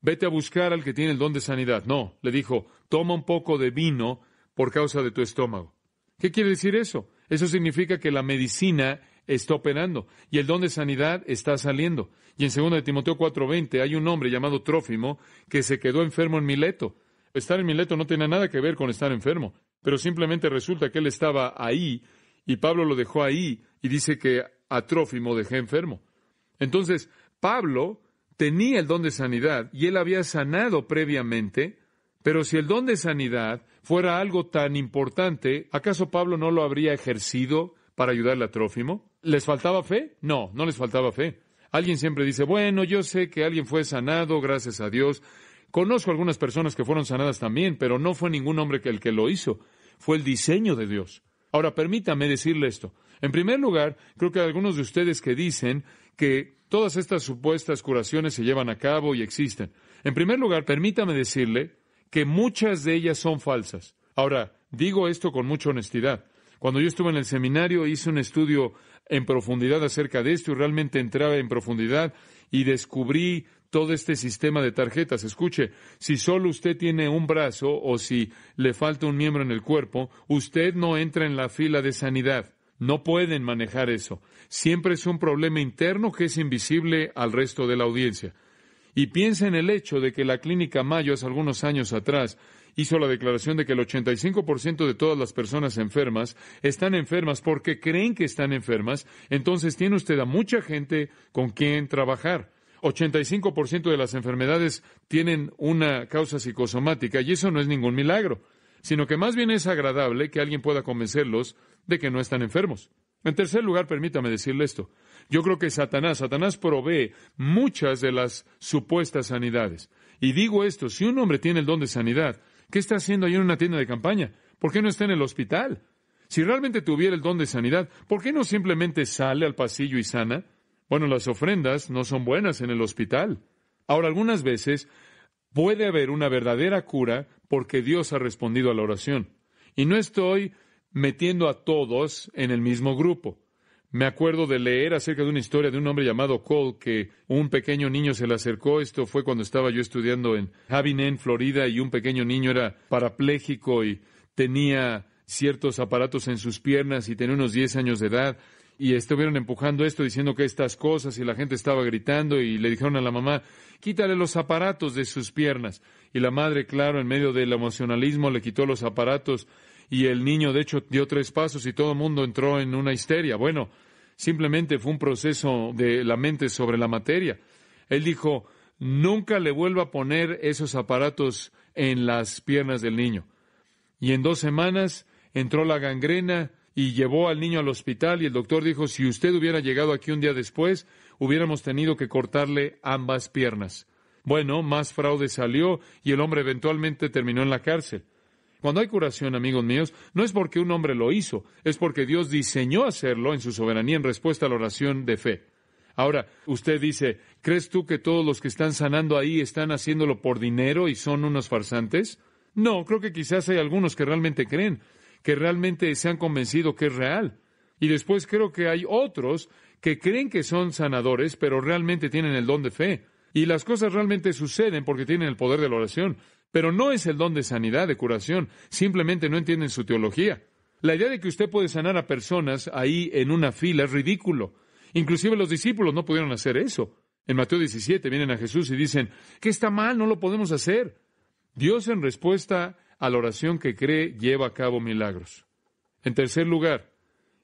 Vete a buscar al que tiene el don de sanidad. No, le dijo, toma un poco de vino por causa de tu estómago. ¿Qué quiere decir eso? Eso significa que la medicina está operando y el don de sanidad está saliendo. Y en 2 de Timoteo 4:20 hay un hombre llamado Trófimo que se quedó enfermo en Mileto. Estar en Mileto no tiene nada que ver con estar enfermo, pero simplemente resulta que él estaba ahí y Pablo lo dejó ahí y dice que a Trófimo dejé enfermo. Entonces, Pablo tenía el don de sanidad y él había sanado previamente, pero si el don de sanidad fuera algo tan importante, ¿acaso Pablo no lo habría ejercido para ayudarle a Trófimo? ¿Les faltaba fe? No, no les faltaba fe. Alguien siempre dice, bueno, yo sé que alguien fue sanado, gracias a Dios. Conozco algunas personas que fueron sanadas también, pero no fue ningún hombre que el que lo hizo. Fue el diseño de Dios. Ahora, permítame decirle esto. En primer lugar, creo que algunos de ustedes que dicen que Todas estas supuestas curaciones se llevan a cabo y existen. En primer lugar, permítame decirle que muchas de ellas son falsas. Ahora, digo esto con mucha honestidad. Cuando yo estuve en el seminario hice un estudio en profundidad acerca de esto y realmente entraba en profundidad y descubrí todo este sistema de tarjetas. Escuche, si solo usted tiene un brazo o si le falta un miembro en el cuerpo, usted no entra en la fila de sanidad. No pueden manejar eso. Siempre es un problema interno que es invisible al resto de la audiencia. Y piensa en el hecho de que la Clínica Mayo hace algunos años atrás hizo la declaración de que el 85% de todas las personas enfermas están enfermas porque creen que están enfermas, entonces tiene usted a mucha gente con quien trabajar. 85% de las enfermedades tienen una causa psicosomática y eso no es ningún milagro, sino que más bien es agradable que alguien pueda convencerlos de que no están enfermos. En tercer lugar, permítame decirle esto. Yo creo que Satanás, Satanás provee muchas de las supuestas sanidades. Y digo esto, si un hombre tiene el don de sanidad, ¿qué está haciendo ahí en una tienda de campaña? ¿Por qué no está en el hospital? Si realmente tuviera el don de sanidad, ¿por qué no simplemente sale al pasillo y sana? Bueno, las ofrendas no son buenas en el hospital. Ahora, algunas veces puede haber una verdadera cura porque Dios ha respondido a la oración. Y no estoy metiendo a todos en el mismo grupo. Me acuerdo de leer acerca de una historia de un hombre llamado Cole que un pequeño niño se le acercó. Esto fue cuando estaba yo estudiando en Havinen, Florida, y un pequeño niño era parapléjico y tenía ciertos aparatos en sus piernas y tenía unos 10 años de edad. Y estuvieron empujando esto, diciendo que estas cosas, y la gente estaba gritando y le dijeron a la mamá, quítale los aparatos de sus piernas. Y la madre, claro, en medio del emocionalismo, le quitó los aparatos y el niño de hecho dio tres pasos y todo el mundo entró en una histeria. Bueno, simplemente fue un proceso de la mente sobre la materia. Él dijo, nunca le vuelva a poner esos aparatos en las piernas del niño. Y en dos semanas entró la gangrena y llevó al niño al hospital y el doctor dijo, si usted hubiera llegado aquí un día después, hubiéramos tenido que cortarle ambas piernas. Bueno, más fraude salió y el hombre eventualmente terminó en la cárcel. Cuando hay curación, amigos míos, no es porque un hombre lo hizo, es porque Dios diseñó hacerlo en su soberanía en respuesta a la oración de fe. Ahora, usted dice, ¿crees tú que todos los que están sanando ahí están haciéndolo por dinero y son unos farsantes? No, creo que quizás hay algunos que realmente creen, que realmente se han convencido que es real. Y después creo que hay otros que creen que son sanadores, pero realmente tienen el don de fe. Y las cosas realmente suceden porque tienen el poder de la oración. Pero no es el don de sanidad, de curación. Simplemente no entienden su teología. La idea de que usted puede sanar a personas ahí en una fila es ridículo. Inclusive los discípulos no pudieron hacer eso. En Mateo 17 vienen a Jesús y dicen, ¿qué está mal? No lo podemos hacer. Dios en respuesta a la oración que cree lleva a cabo milagros. En tercer lugar,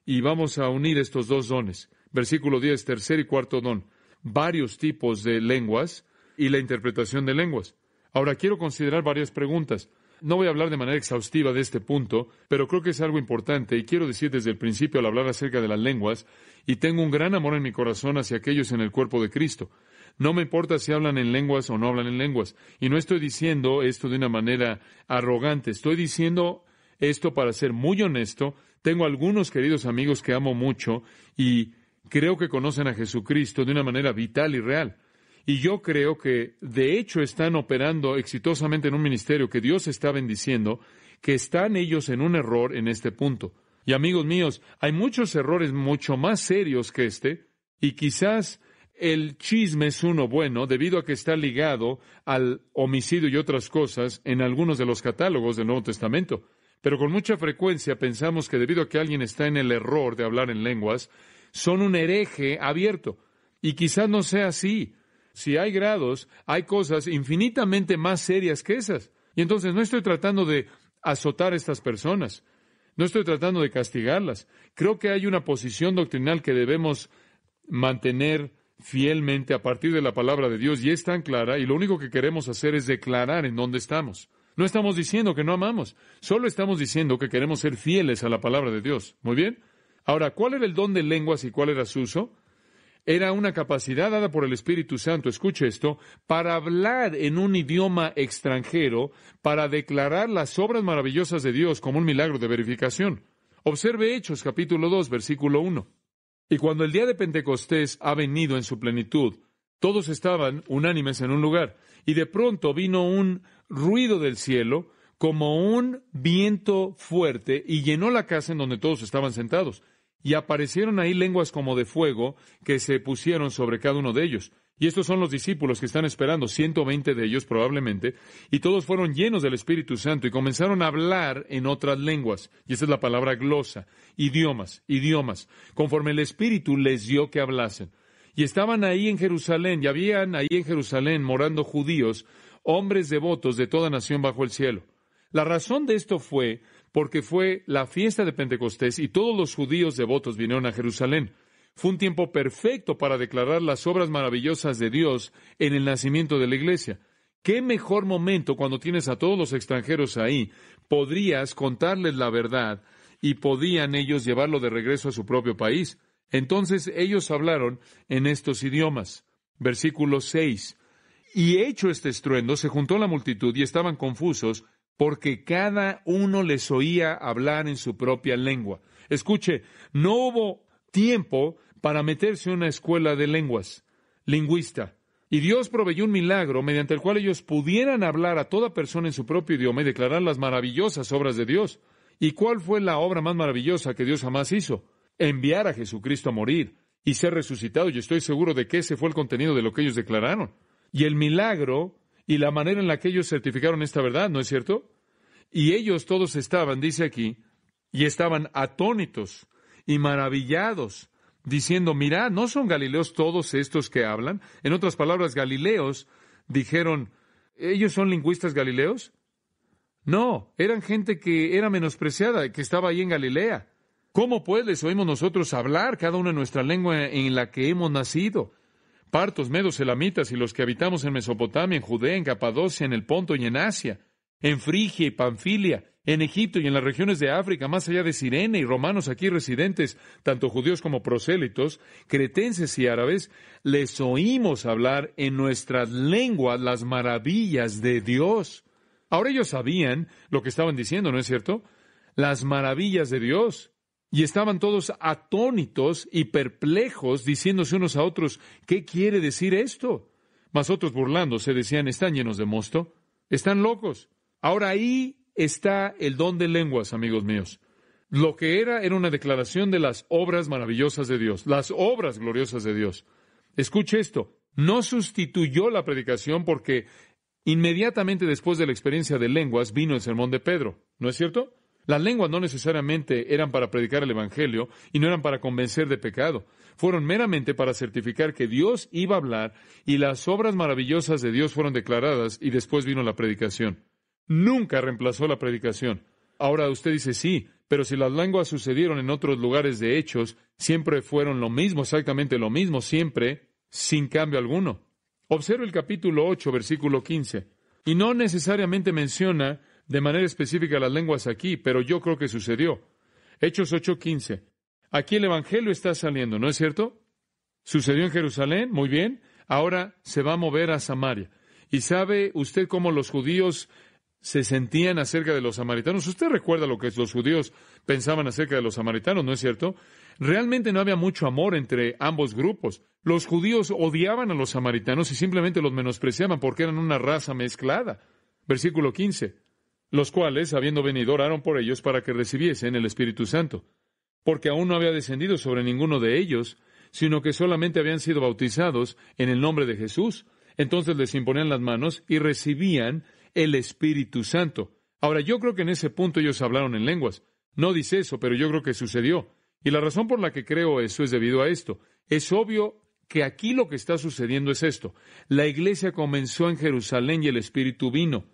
y vamos a unir estos dos dones, versículo 10, tercer y cuarto don, varios tipos de lenguas y la interpretación de lenguas. Ahora quiero considerar varias preguntas. No voy a hablar de manera exhaustiva de este punto, pero creo que es algo importante y quiero decir desde el principio al hablar acerca de las lenguas, y tengo un gran amor en mi corazón hacia aquellos en el cuerpo de Cristo. No me importa si hablan en lenguas o no hablan en lenguas, y no estoy diciendo esto de una manera arrogante, estoy diciendo esto para ser muy honesto. Tengo algunos queridos amigos que amo mucho y creo que conocen a Jesucristo de una manera vital y real. Y yo creo que de hecho están operando exitosamente en un ministerio que Dios está bendiciendo, que están ellos en un error en este punto. Y amigos míos, hay muchos errores mucho más serios que este, y quizás el chisme es uno bueno debido a que está ligado al homicidio y otras cosas en algunos de los catálogos del Nuevo Testamento. Pero con mucha frecuencia pensamos que debido a que alguien está en el error de hablar en lenguas, son un hereje abierto. Y quizás no sea así si hay grados, hay cosas infinitamente más serias que esas. Y entonces no estoy tratando de azotar a estas personas, no estoy tratando de castigarlas. Creo que hay una posición doctrinal que debemos mantener fielmente a partir de la palabra de Dios y es tan clara y lo único que queremos hacer es declarar en dónde estamos. No estamos diciendo que no amamos, solo estamos diciendo que queremos ser fieles a la palabra de Dios. Muy bien. Ahora, ¿cuál era el don de lenguas y cuál era su uso? era una capacidad dada por el Espíritu Santo, escuche esto, para hablar en un idioma extranjero, para declarar las obras maravillosas de Dios como un milagro de verificación. Observe Hechos capítulo 2, versículo 1. Y cuando el día de Pentecostés ha venido en su plenitud, todos estaban unánimes en un lugar, y de pronto vino un ruido del cielo, como un viento fuerte, y llenó la casa en donde todos estaban sentados y aparecieron ahí lenguas como de fuego que se pusieron sobre cada uno de ellos. Y estos son los discípulos que están esperando, 120 de ellos probablemente, y todos fueron llenos del Espíritu Santo y comenzaron a hablar en otras lenguas. Y esa es la palabra glosa, idiomas, idiomas, conforme el Espíritu les dio que hablasen. Y estaban ahí en Jerusalén, y habían ahí en Jerusalén morando judíos, hombres devotos de toda nación bajo el cielo. La razón de esto fue porque fue la fiesta de Pentecostés y todos los judíos devotos vinieron a Jerusalén. Fue un tiempo perfecto para declarar las obras maravillosas de Dios en el nacimiento de la iglesia. ¿Qué mejor momento cuando tienes a todos los extranjeros ahí? Podrías contarles la verdad y podían ellos llevarlo de regreso a su propio país. Entonces ellos hablaron en estos idiomas. Versículo 6. Y hecho este estruendo, se juntó la multitud y estaban confusos porque cada uno les oía hablar en su propia lengua. Escuche, no hubo tiempo para meterse en una escuela de lenguas, lingüista. Y Dios proveyó un milagro mediante el cual ellos pudieran hablar a toda persona en su propio idioma y declarar las maravillosas obras de Dios. ¿Y cuál fue la obra más maravillosa que Dios jamás hizo? Enviar a Jesucristo a morir y ser resucitado. Y estoy seguro de que ese fue el contenido de lo que ellos declararon. Y el milagro y la manera en la que ellos certificaron esta verdad, ¿no es cierto? Y ellos todos estaban, dice aquí, y estaban atónitos y maravillados, diciendo, mira, ¿no son galileos todos estos que hablan? En otras palabras, galileos dijeron, ¿ellos son lingüistas galileos? No, eran gente que era menospreciada, que estaba ahí en Galilea. ¿Cómo puedes oímos nosotros hablar cada uno en nuestra lengua en la que hemos nacido? partos, medos, elamitas y los que habitamos en Mesopotamia, en Judea, en Capadocia, en el Ponto y en Asia, en Frigia y Panfilia, en Egipto y en las regiones de África, más allá de Sirene, y romanos aquí residentes, tanto judíos como prosélitos, cretenses y árabes, les oímos hablar en nuestras lenguas las maravillas de Dios. Ahora ellos sabían lo que estaban diciendo, ¿no es cierto? Las maravillas de Dios. Y estaban todos atónitos y perplejos, diciéndose unos a otros, ¿qué quiere decir esto? Mas otros burlándose decían, están llenos de mosto, están locos. Ahora ahí está el don de lenguas, amigos míos. Lo que era era una declaración de las obras maravillosas de Dios, las obras gloriosas de Dios. Escuche esto, no sustituyó la predicación porque inmediatamente después de la experiencia de lenguas vino el sermón de Pedro, ¿no es cierto? Las lenguas no necesariamente eran para predicar el Evangelio y no eran para convencer de pecado. Fueron meramente para certificar que Dios iba a hablar y las obras maravillosas de Dios fueron declaradas y después vino la predicación. Nunca reemplazó la predicación. Ahora usted dice sí, pero si las lenguas sucedieron en otros lugares de hechos, siempre fueron lo mismo, exactamente lo mismo, siempre, sin cambio alguno. Observe el capítulo 8, versículo 15. Y no necesariamente menciona de manera específica las lenguas aquí, pero yo creo que sucedió. Hechos 8:15. Aquí el Evangelio está saliendo, ¿no es cierto? Sucedió en Jerusalén, muy bien. Ahora se va a mover a Samaria. ¿Y sabe usted cómo los judíos se sentían acerca de los samaritanos? Usted recuerda lo que los judíos pensaban acerca de los samaritanos, ¿no es cierto? Realmente no había mucho amor entre ambos grupos. Los judíos odiaban a los samaritanos y simplemente los menospreciaban porque eran una raza mezclada. Versículo 15 los cuales, habiendo venido, oraron por ellos para que recibiesen el Espíritu Santo, porque aún no había descendido sobre ninguno de ellos, sino que solamente habían sido bautizados en el nombre de Jesús. Entonces les imponían las manos y recibían el Espíritu Santo. Ahora, yo creo que en ese punto ellos hablaron en lenguas. No dice eso, pero yo creo que sucedió. Y la razón por la que creo eso es debido a esto. Es obvio que aquí lo que está sucediendo es esto. La iglesia comenzó en Jerusalén y el Espíritu vino.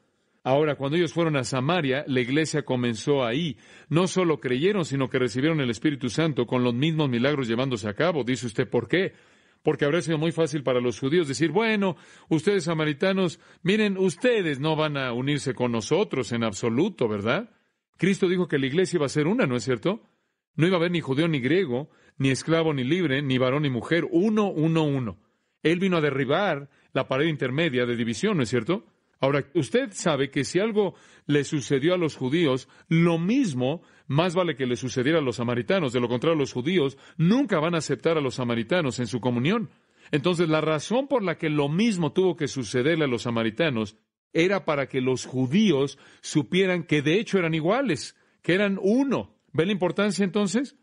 Ahora, cuando ellos fueron a Samaria, la iglesia comenzó ahí. No solo creyeron, sino que recibieron el Espíritu Santo con los mismos milagros llevándose a cabo. Dice usted, ¿por qué? Porque habría sido muy fácil para los judíos decir, bueno, ustedes samaritanos, miren, ustedes no van a unirse con nosotros en absoluto, ¿verdad? Cristo dijo que la iglesia iba a ser una, ¿no es cierto? No iba a haber ni judío ni griego, ni esclavo ni libre, ni varón ni mujer, uno, uno, uno. Él vino a derribar la pared intermedia de división, ¿no es cierto? Ahora, usted sabe que si algo le sucedió a los judíos, lo mismo más vale que le sucediera a los samaritanos. De lo contrario, los judíos nunca van a aceptar a los samaritanos en su comunión. Entonces, la razón por la que lo mismo tuvo que sucederle a los samaritanos era para que los judíos supieran que de hecho eran iguales, que eran uno. ¿Ve la importancia entonces?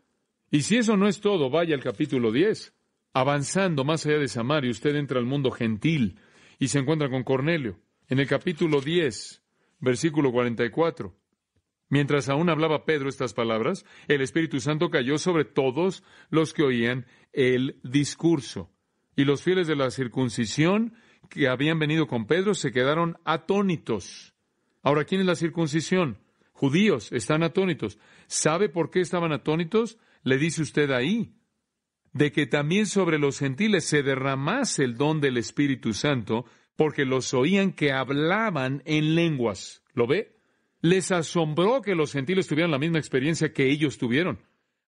Y si eso no es todo, vaya al capítulo 10. Avanzando más allá de Samaria, usted entra al mundo gentil y se encuentra con Cornelio en el capítulo 10, versículo 44. Mientras aún hablaba Pedro estas palabras, el Espíritu Santo cayó sobre todos los que oían el discurso. Y los fieles de la circuncisión que habían venido con Pedro se quedaron atónitos. Ahora, ¿quién es la circuncisión? Judíos están atónitos. ¿Sabe por qué estaban atónitos? Le dice usted ahí, de que también sobre los gentiles se derramase el don del Espíritu Santo porque los oían que hablaban en lenguas. ¿Lo ve? Les asombró que los gentiles tuvieran la misma experiencia que ellos tuvieron.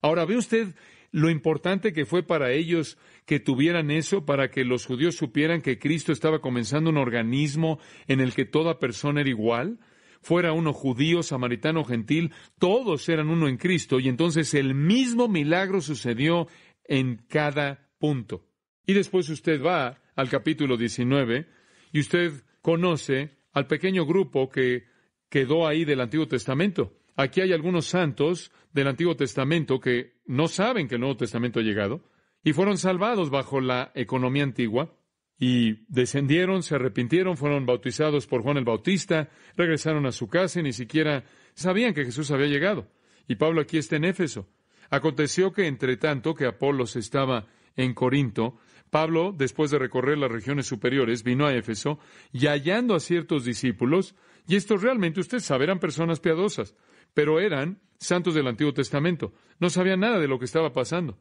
Ahora, ¿ve usted lo importante que fue para ellos que tuvieran eso, para que los judíos supieran que Cristo estaba comenzando un organismo en el que toda persona era igual? fuera uno judío, samaritano, gentil, todos eran uno en Cristo, y entonces el mismo milagro sucedió en cada punto. Y después usted va al capítulo 19, y usted conoce al pequeño grupo que quedó ahí del Antiguo Testamento. Aquí hay algunos santos del Antiguo Testamento que no saben que el Nuevo Testamento ha llegado y fueron salvados bajo la economía antigua y descendieron, se arrepintieron, fueron bautizados por Juan el Bautista, regresaron a su casa y ni siquiera sabían que Jesús había llegado. Y Pablo aquí está en Éfeso. Aconteció que entre tanto que Apolos estaba en Corinto, Pablo, después de recorrer las regiones superiores, vino a Éfeso y hallando a ciertos discípulos, y estos realmente, ustedes sabe, eran personas piadosas, pero eran santos del Antiguo Testamento, no sabían nada de lo que estaba pasando.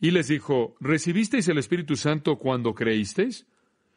Y les dijo, ¿recibisteis el Espíritu Santo cuando creísteis?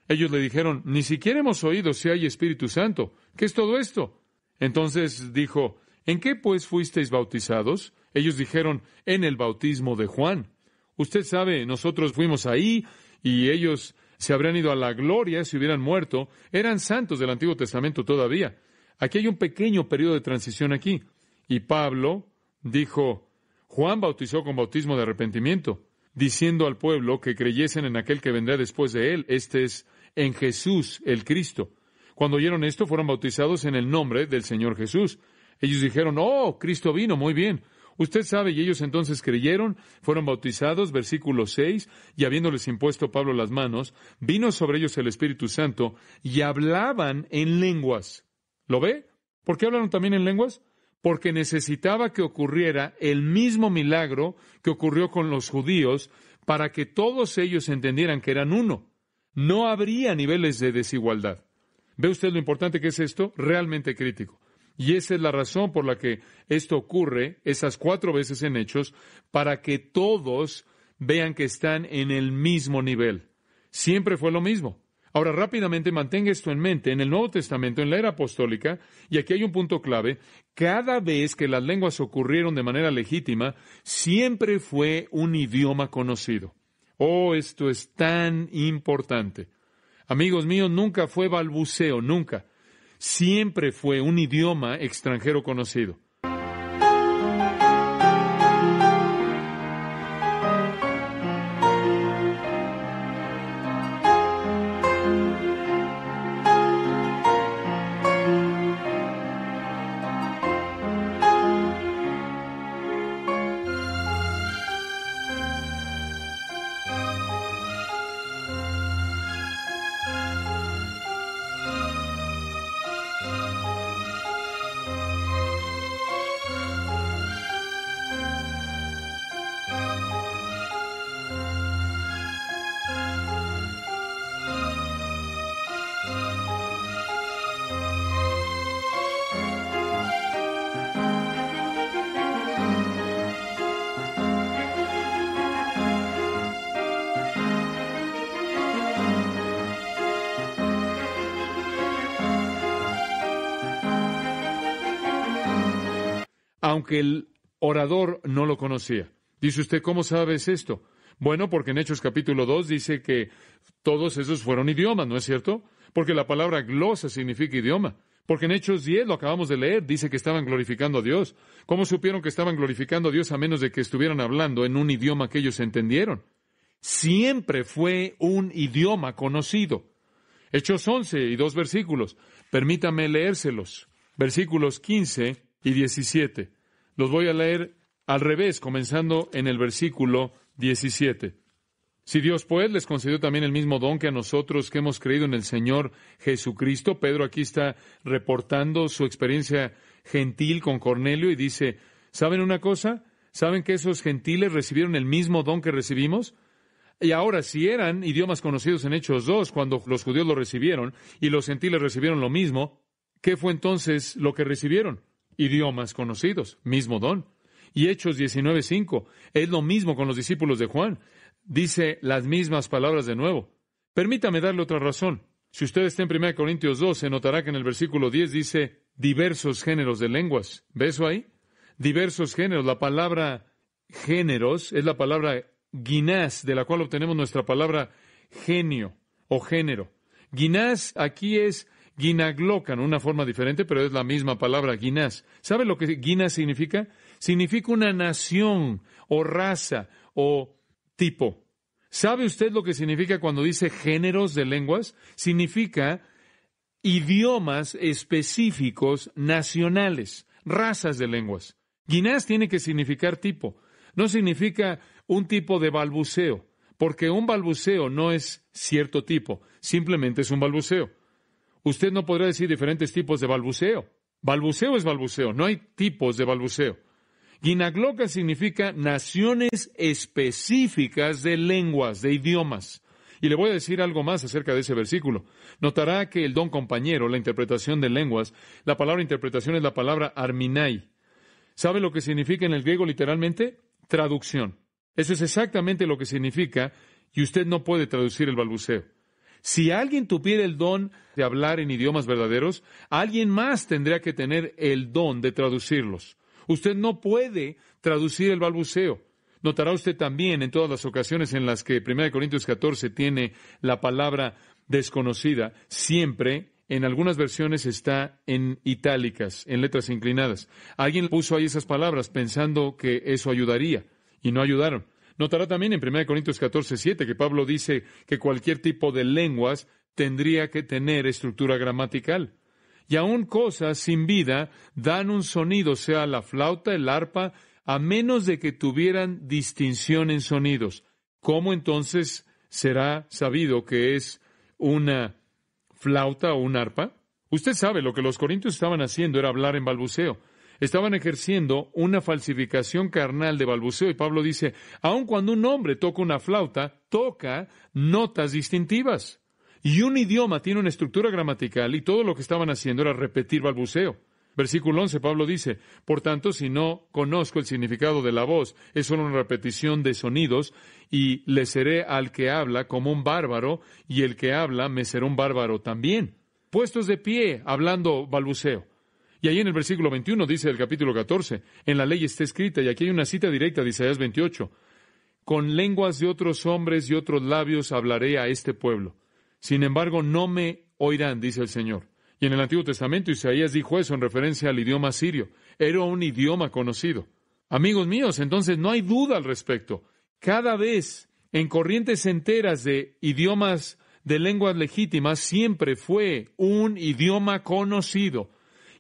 Ellos le dijeron, ni siquiera hemos oído si hay Espíritu Santo. ¿Qué es todo esto? Entonces dijo, ¿en qué pues fuisteis bautizados? Ellos dijeron, en el bautismo de Juan. Usted sabe, nosotros fuimos ahí y ellos se habrían ido a la gloria si hubieran muerto. Eran santos del Antiguo Testamento todavía. Aquí hay un pequeño periodo de transición aquí. Y Pablo dijo, Juan bautizó con bautismo de arrepentimiento, diciendo al pueblo que creyesen en aquel que vendrá después de él. Este es en Jesús el Cristo. Cuando oyeron esto, fueron bautizados en el nombre del Señor Jesús. Ellos dijeron, oh, Cristo vino, muy bien. Usted sabe, y ellos entonces creyeron, fueron bautizados, versículo 6, y habiéndoles impuesto Pablo las manos, vino sobre ellos el Espíritu Santo y hablaban en lenguas. ¿Lo ve? ¿Por qué hablaron también en lenguas? Porque necesitaba que ocurriera el mismo milagro que ocurrió con los judíos para que todos ellos entendieran que eran uno. No habría niveles de desigualdad. ¿Ve usted lo importante que es esto? Realmente crítico. Y esa es la razón por la que esto ocurre esas cuatro veces en Hechos, para que todos vean que están en el mismo nivel. Siempre fue lo mismo. Ahora rápidamente mantenga esto en mente. En el Nuevo Testamento, en la era apostólica, y aquí hay un punto clave, cada vez que las lenguas ocurrieron de manera legítima, siempre fue un idioma conocido. Oh, esto es tan importante. Amigos míos, nunca fue balbuceo, nunca siempre fue un idioma extranjero conocido. aunque el orador no lo conocía. Dice usted, ¿cómo sabes esto? Bueno, porque en Hechos capítulo 2 dice que todos esos fueron idiomas, ¿no es cierto? Porque la palabra glosa significa idioma. Porque en Hechos 10, lo acabamos de leer, dice que estaban glorificando a Dios. ¿Cómo supieron que estaban glorificando a Dios a menos de que estuvieran hablando en un idioma que ellos entendieron? Siempre fue un idioma conocido. Hechos 11 y dos versículos. Permítame leérselos. Versículos 15 y 17. Los voy a leer al revés, comenzando en el versículo 17. Si Dios pues les concedió también el mismo don que a nosotros que hemos creído en el Señor Jesucristo, Pedro aquí está reportando su experiencia gentil con Cornelio y dice, ¿saben una cosa? ¿Saben que esos gentiles recibieron el mismo don que recibimos? Y ahora, si eran idiomas conocidos en Hechos 2, cuando los judíos lo recibieron y los gentiles recibieron lo mismo, ¿qué fue entonces lo que recibieron? idiomas conocidos, mismo don. Y Hechos 19.5, es lo mismo con los discípulos de Juan. Dice las mismas palabras de nuevo. Permítame darle otra razón. Si usted está en 1 Corintios 2, se notará que en el versículo 10 dice diversos géneros de lenguas. ¿Ve eso ahí? Diversos géneros. La palabra géneros es la palabra guinás, de la cual obtenemos nuestra palabra genio o género. Guinás aquí es guinaglocan, una forma diferente, pero es la misma palabra, guinás. ¿Sabe lo que guinás significa? Significa una nación o raza o tipo. ¿Sabe usted lo que significa cuando dice géneros de lenguas? Significa idiomas específicos nacionales, razas de lenguas. Guinás tiene que significar tipo. No significa un tipo de balbuceo, porque un balbuceo no es cierto tipo, simplemente es un balbuceo usted no podrá decir diferentes tipos de balbuceo. Balbuceo es balbuceo, no hay tipos de balbuceo. Guinagloca significa naciones específicas de lenguas, de idiomas. Y le voy a decir algo más acerca de ese versículo. Notará que el don compañero, la interpretación de lenguas, la palabra interpretación es la palabra arminai. ¿Sabe lo que significa en el griego literalmente? Traducción. Eso es exactamente lo que significa y usted no puede traducir el balbuceo. Si alguien tuviera el don de hablar en idiomas verdaderos, alguien más tendría que tener el don de traducirlos. Usted no puede traducir el balbuceo. Notará usted también en todas las ocasiones en las que 1 Corintios 14 tiene la palabra desconocida, siempre en algunas versiones está en itálicas, en letras inclinadas. Alguien puso ahí esas palabras pensando que eso ayudaría y no ayudaron. Notará también en 1 Corintios 14, 7 que Pablo dice que cualquier tipo de lenguas tendría que tener estructura gramatical. Y aun cosas sin vida dan un sonido, sea la flauta, el arpa, a menos de que tuvieran distinción en sonidos. ¿Cómo entonces será sabido que es una flauta o un arpa? Usted sabe lo que los corintios estaban haciendo era hablar en balbuceo estaban ejerciendo una falsificación carnal de balbuceo. Y Pablo dice, aun cuando un hombre toca una flauta, toca notas distintivas. Y un idioma tiene una estructura gramatical y todo lo que estaban haciendo era repetir balbuceo. Versículo 11, Pablo dice, por tanto, si no conozco el significado de la voz, es solo una repetición de sonidos, y le seré al que habla como un bárbaro, y el que habla me será un bárbaro también. Puestos de pie, hablando balbuceo. Y ahí en el versículo 21 dice el capítulo 14, en la ley está escrita, y aquí hay una cita directa de Isaías 28, con lenguas de otros hombres y otros labios hablaré a este pueblo. Sin embargo, no me oirán, dice el Señor. Y en el Antiguo Testamento Isaías dijo eso en referencia al idioma sirio. Era un idioma conocido. Amigos míos, entonces no hay duda al respecto. Cada vez en corrientes enteras de idiomas de lenguas legítimas siempre fue un idioma conocido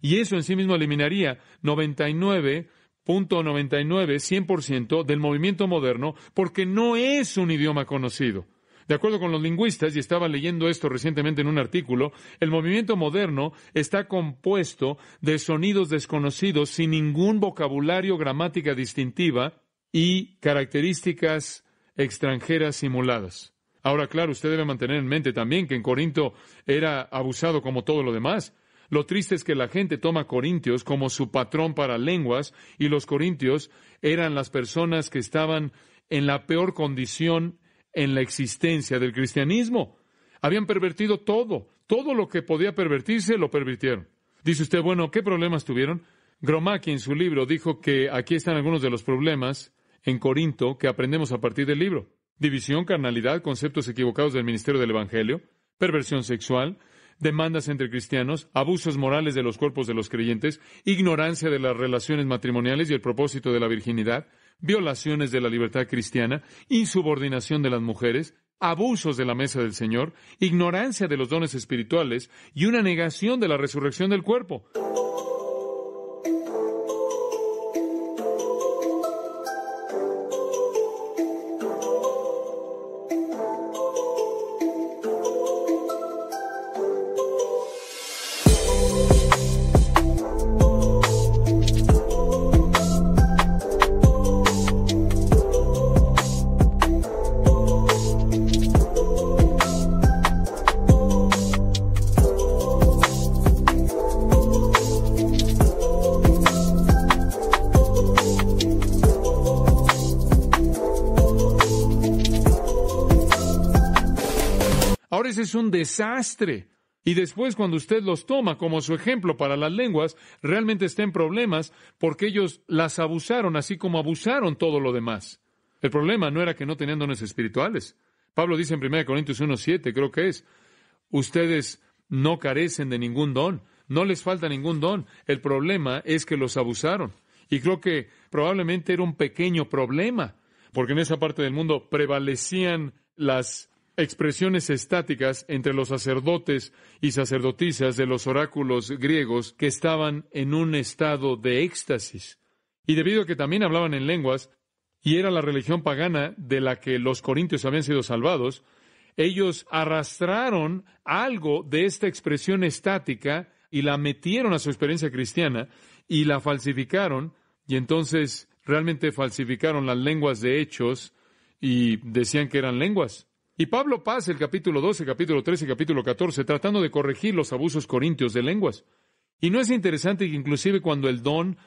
y eso en sí mismo eliminaría 99.99, 100% del movimiento moderno, porque no es un idioma conocido. De acuerdo con los lingüistas, y estaba leyendo esto recientemente en un artículo, el movimiento moderno está compuesto de sonidos desconocidos sin ningún vocabulario, gramática distintiva y características extranjeras simuladas. Ahora, claro, usted debe mantener en mente también que en Corinto era abusado como todo lo demás. Lo triste es que la gente toma Corintios como su patrón para lenguas y los Corintios eran las personas que estaban en la peor condición en la existencia del cristianismo. Habían pervertido todo, todo lo que podía pervertirse lo pervirtieron. Dice usted, bueno, ¿qué problemas tuvieron? Gromaki en su libro dijo que aquí están algunos de los problemas en Corinto que aprendemos a partir del libro. División, carnalidad, conceptos equivocados del ministerio del Evangelio, perversión sexual, demandas entre cristianos, abusos morales de los cuerpos de los creyentes, ignorancia de las relaciones matrimoniales y el propósito de la virginidad, violaciones de la libertad cristiana, insubordinación de las mujeres, abusos de la mesa del Señor, ignorancia de los dones espirituales y una negación de la resurrección del cuerpo. desastre. Y después cuando usted los toma como su ejemplo para las lenguas, realmente está en problemas porque ellos las abusaron, así como abusaron todo lo demás. El problema no era que no tenían dones espirituales. Pablo dice en 1 Corintios 1.7, creo que es, ustedes no carecen de ningún don, no les falta ningún don. El problema es que los abusaron. Y creo que probablemente era un pequeño problema, porque en esa parte del mundo prevalecían las expresiones estáticas entre los sacerdotes y sacerdotisas de los oráculos griegos que estaban en un estado de éxtasis. Y debido a que también hablaban en lenguas, y era la religión pagana de la que los corintios habían sido salvados, ellos arrastraron algo de esta expresión estática y la metieron a su experiencia cristiana y la falsificaron, y entonces realmente falsificaron las lenguas de hechos y decían que eran lenguas. Y Pablo pasa el capítulo 12, capítulo 13, capítulo 14, tratando de corregir los abusos corintios de lenguas. Y no es interesante que inclusive cuando el don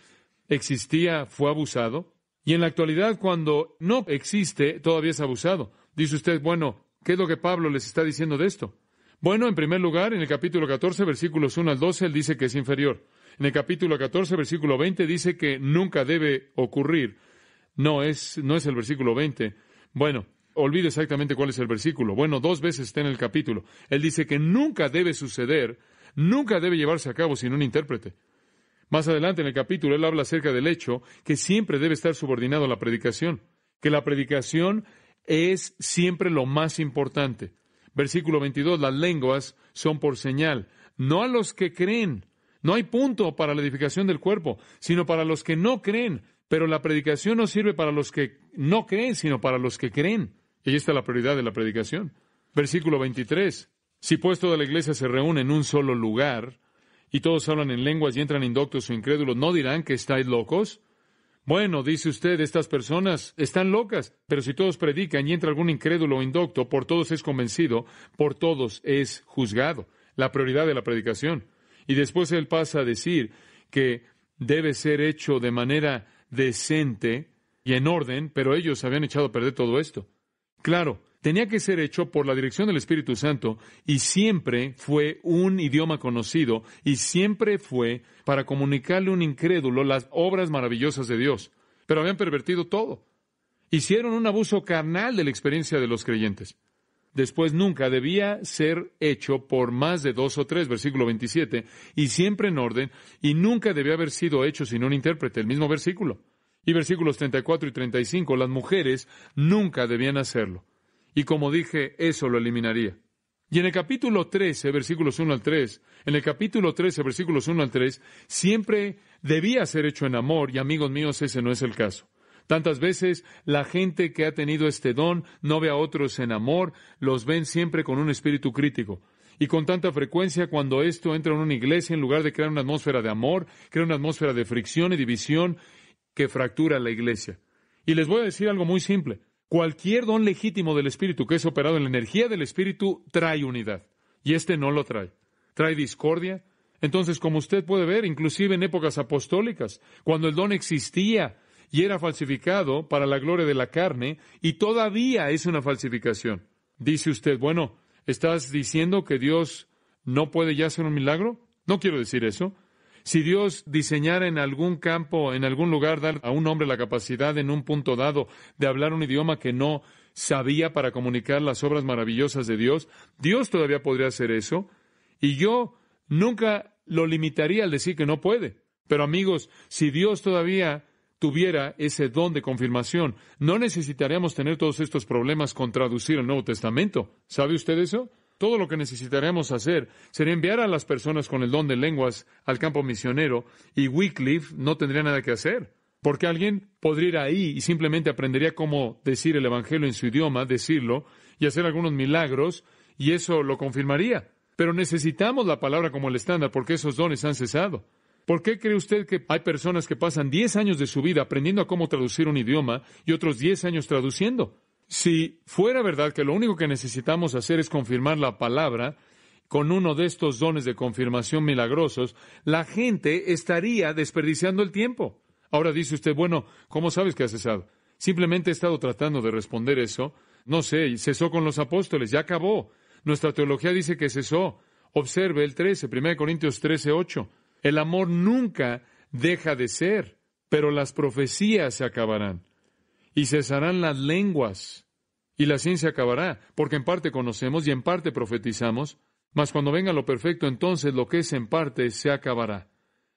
existía fue abusado, y en la actualidad cuando no existe todavía es abusado. Dice usted, bueno, ¿qué es lo que Pablo les está diciendo de esto? Bueno, en primer lugar, en el capítulo 14, versículos 1 al 12, él dice que es inferior. En el capítulo 14, versículo 20, dice que nunca debe ocurrir. No es, no es el versículo 20. Bueno, olvide exactamente cuál es el versículo. Bueno, dos veces está en el capítulo. Él dice que nunca debe suceder, nunca debe llevarse a cabo sin un intérprete. Más adelante en el capítulo él habla acerca del hecho que siempre debe estar subordinado a la predicación, que la predicación es siempre lo más importante. Versículo 22, las lenguas son por señal, no a los que creen, no hay punto para la edificación del cuerpo, sino para los que no creen, pero la predicación no sirve para los que no creen, sino para los que creen. Y esta es la prioridad de la predicación. Versículo 23. Si pues toda la iglesia se reúne en un solo lugar y todos hablan en lenguas y entran indoctos o incrédulos, ¿no dirán que estáis locos? Bueno, dice usted, estas personas están locas, pero si todos predican y entra algún incrédulo o indocto, por todos es convencido, por todos es juzgado. La prioridad de la predicación. Y después él pasa a decir que debe ser hecho de manera decente y en orden, pero ellos habían echado a perder todo esto. Claro, tenía que ser hecho por la dirección del Espíritu Santo y siempre fue un idioma conocido y siempre fue para comunicarle a un incrédulo las obras maravillosas de Dios. Pero habían pervertido todo. Hicieron un abuso carnal de la experiencia de los creyentes. Después nunca debía ser hecho por más de dos o tres, versículo 27, y siempre en orden, y nunca debía haber sido hecho sin un intérprete, el mismo versículo. Y versículos 34 y 35, las mujeres nunca debían hacerlo. Y como dije, eso lo eliminaría. Y en el capítulo 13, versículos 1 al 3, en el capítulo 13, versículos 1 al 3, siempre debía ser hecho en amor, y amigos míos, ese no es el caso. Tantas veces la gente que ha tenido este don no ve a otros en amor, los ven siempre con un espíritu crítico. Y con tanta frecuencia cuando esto entra en una iglesia, en lugar de crear una atmósfera de amor, crea una atmósfera de fricción y división, que fractura la iglesia. Y les voy a decir algo muy simple. Cualquier don legítimo del Espíritu que es operado en la energía del Espíritu trae unidad. Y este no lo trae. Trae discordia. Entonces, como usted puede ver, inclusive en épocas apostólicas, cuando el don existía y era falsificado para la gloria de la carne, y todavía es una falsificación. Dice usted, bueno, ¿estás diciendo que Dios no puede ya hacer un milagro? No quiero decir eso. Si Dios diseñara en algún campo, en algún lugar, dar a un hombre la capacidad en un punto dado de hablar un idioma que no sabía para comunicar las obras maravillosas de Dios, Dios todavía podría hacer eso. Y yo nunca lo limitaría al decir que no puede. Pero amigos, si Dios todavía tuviera ese don de confirmación, no necesitaríamos tener todos estos problemas con traducir el Nuevo Testamento. ¿Sabe usted eso? Todo lo que necesitaremos hacer será enviar a las personas con el don de lenguas al campo misionero y Wycliffe no tendría nada que hacer. Porque alguien podría ir ahí y simplemente aprendería cómo decir el Evangelio en su idioma, decirlo, y hacer algunos milagros, y eso lo confirmaría. Pero necesitamos la palabra como el estándar porque esos dones han cesado. ¿Por qué cree usted que hay personas que pasan 10 años de su vida aprendiendo a cómo traducir un idioma y otros 10 años traduciendo? Si fuera verdad que lo único que necesitamos hacer es confirmar la palabra con uno de estos dones de confirmación milagrosos, la gente estaría desperdiciando el tiempo. Ahora dice usted, bueno, ¿cómo sabes que ha cesado? Simplemente he estado tratando de responder eso. No sé, cesó con los apóstoles, ya acabó. Nuestra teología dice que cesó. Observe el 13, 1 Corintios 13, 8. El amor nunca deja de ser, pero las profecías se acabarán y cesarán las lenguas, y la ciencia acabará, porque en parte conocemos y en parte profetizamos, mas cuando venga lo perfecto, entonces lo que es en parte se acabará.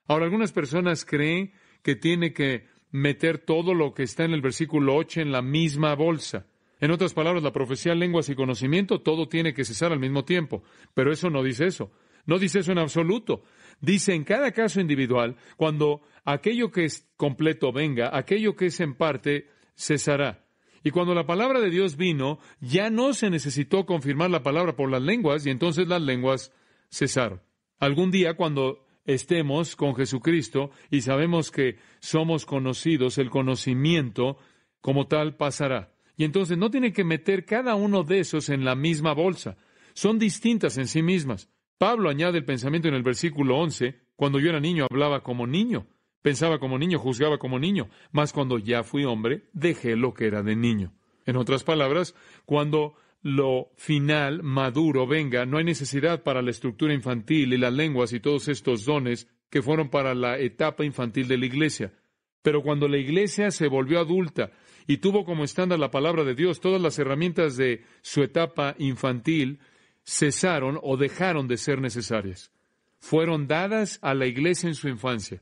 Ahora, algunas personas creen que tiene que meter todo lo que está en el versículo 8 en la misma bolsa. En otras palabras, la profecía, lenguas y conocimiento, todo tiene que cesar al mismo tiempo. Pero eso no dice eso. No dice eso en absoluto. Dice en cada caso individual, cuando aquello que es completo venga, aquello que es en parte cesará. Y cuando la palabra de Dios vino, ya no se necesitó confirmar la palabra por las lenguas, y entonces las lenguas cesaron. Algún día, cuando estemos con Jesucristo y sabemos que somos conocidos, el conocimiento como tal pasará. Y entonces no tiene que meter cada uno de esos en la misma bolsa. Son distintas en sí mismas. Pablo añade el pensamiento en el versículo 11, cuando yo era niño hablaba como niño, Pensaba como niño, juzgaba como niño, mas cuando ya fui hombre, dejé lo que era de niño. En otras palabras, cuando lo final, maduro, venga, no hay necesidad para la estructura infantil y las lenguas y todos estos dones que fueron para la etapa infantil de la Iglesia. Pero cuando la Iglesia se volvió adulta y tuvo como estándar la palabra de Dios, todas las herramientas de su etapa infantil cesaron o dejaron de ser necesarias. Fueron dadas a la Iglesia en su infancia.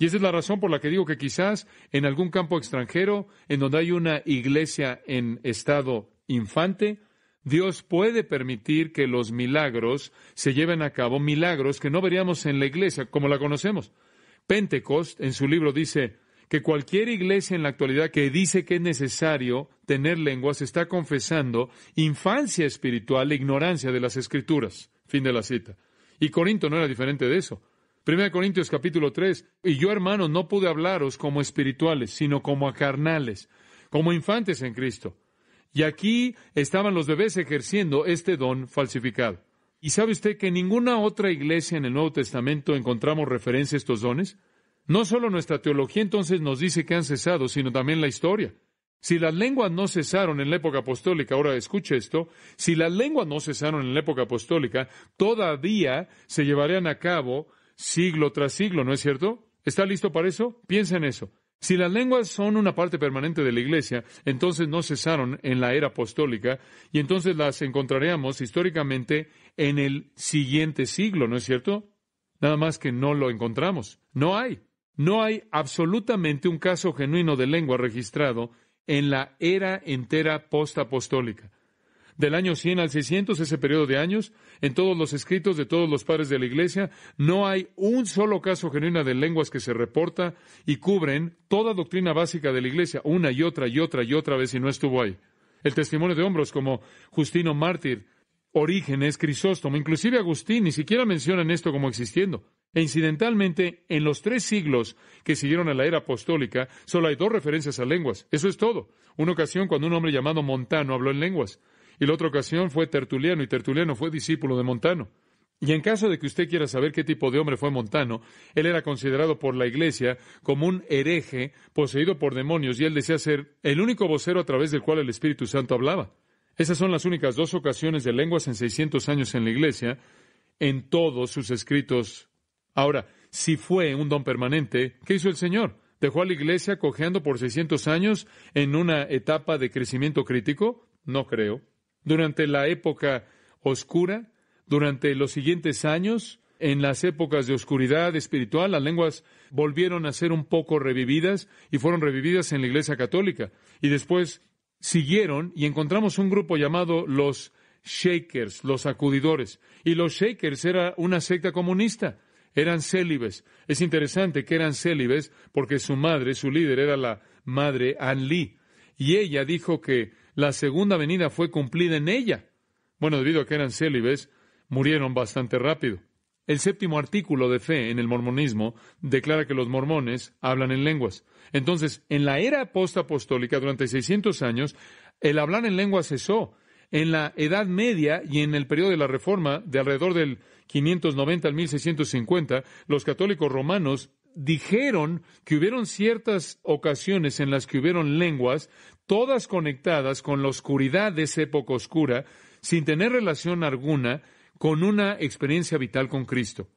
Y esa es la razón por la que digo que quizás en algún campo extranjero, en donde hay una iglesia en estado infante, Dios puede permitir que los milagros se lleven a cabo, milagros que no veríamos en la iglesia como la conocemos. Pentecost en su libro dice que cualquier iglesia en la actualidad que dice que es necesario tener lenguas está confesando infancia espiritual, e ignorancia de las escrituras. Fin de la cita. Y Corinto no era diferente de eso. 1 Corintios capítulo 3, y yo hermano, no pude hablaros como espirituales, sino como a carnales, como infantes en Cristo. Y aquí estaban los bebés ejerciendo este don falsificado. ¿Y sabe usted que en ninguna otra iglesia en el Nuevo Testamento encontramos referencia a estos dones? No solo nuestra teología entonces nos dice que han cesado, sino también la historia. Si las lenguas no cesaron en la época apostólica, ahora escuche esto, si las lenguas no cesaron en la época apostólica, todavía se llevarían a cabo siglo tras siglo, ¿no es cierto? ¿Está listo para eso? Piensa en eso. Si las lenguas son una parte permanente de la Iglesia, entonces no cesaron en la era apostólica y entonces las encontraríamos históricamente en el siguiente siglo, ¿no es cierto? Nada más que no lo encontramos. No hay. No hay absolutamente un caso genuino de lengua registrado en la era entera postapostólica del año 100 al 600, ese periodo de años, en todos los escritos de todos los padres de la Iglesia, no hay un solo caso genuino de lenguas que se reporta y cubren toda doctrina básica de la Iglesia, una y otra y otra y otra vez, y no estuvo ahí. El testimonio de hombros como Justino Mártir, Orígenes, Crisóstomo, inclusive Agustín, ni siquiera mencionan esto como existiendo. E incidentalmente, en los tres siglos que siguieron a la era apostólica, solo hay dos referencias a lenguas. Eso es todo. Una ocasión cuando un hombre llamado Montano habló en lenguas. Y la otra ocasión fue Tertuliano, y Tertuliano fue discípulo de Montano. Y en caso de que usted quiera saber qué tipo de hombre fue Montano, él era considerado por la Iglesia como un hereje poseído por demonios y él decía ser el único vocero a través del cual el Espíritu Santo hablaba. Esas son las únicas dos ocasiones de lenguas en 600 años en la Iglesia, en todos sus escritos. Ahora, si fue un don permanente, ¿qué hizo el Señor? ¿Dejó a la Iglesia cojeando por 600 años en una etapa de crecimiento crítico? No creo. Durante la época oscura, durante los siguientes años, en las épocas de oscuridad espiritual, las lenguas volvieron a ser un poco revividas y fueron revividas en la Iglesia Católica. Y después siguieron y encontramos un grupo llamado los Shakers, los acudidores. Y los Shakers era una secta comunista. Eran célibes. Es interesante que eran célibes porque su madre, su líder, era la madre Ann Lee. Y ella dijo que la segunda venida fue cumplida en ella. Bueno, debido a que eran célibes, murieron bastante rápido. El séptimo artículo de fe en el mormonismo declara que los mormones hablan en lenguas. Entonces, en la era postapostólica, durante 600 años, el hablar en lenguas cesó. En la Edad Media y en el periodo de la Reforma, de alrededor del 590 al 1650, los católicos romanos dijeron que hubieron ciertas ocasiones en las que hubieron lenguas, todas conectadas con la oscuridad de esa época oscura, sin tener relación alguna con una experiencia vital con Cristo.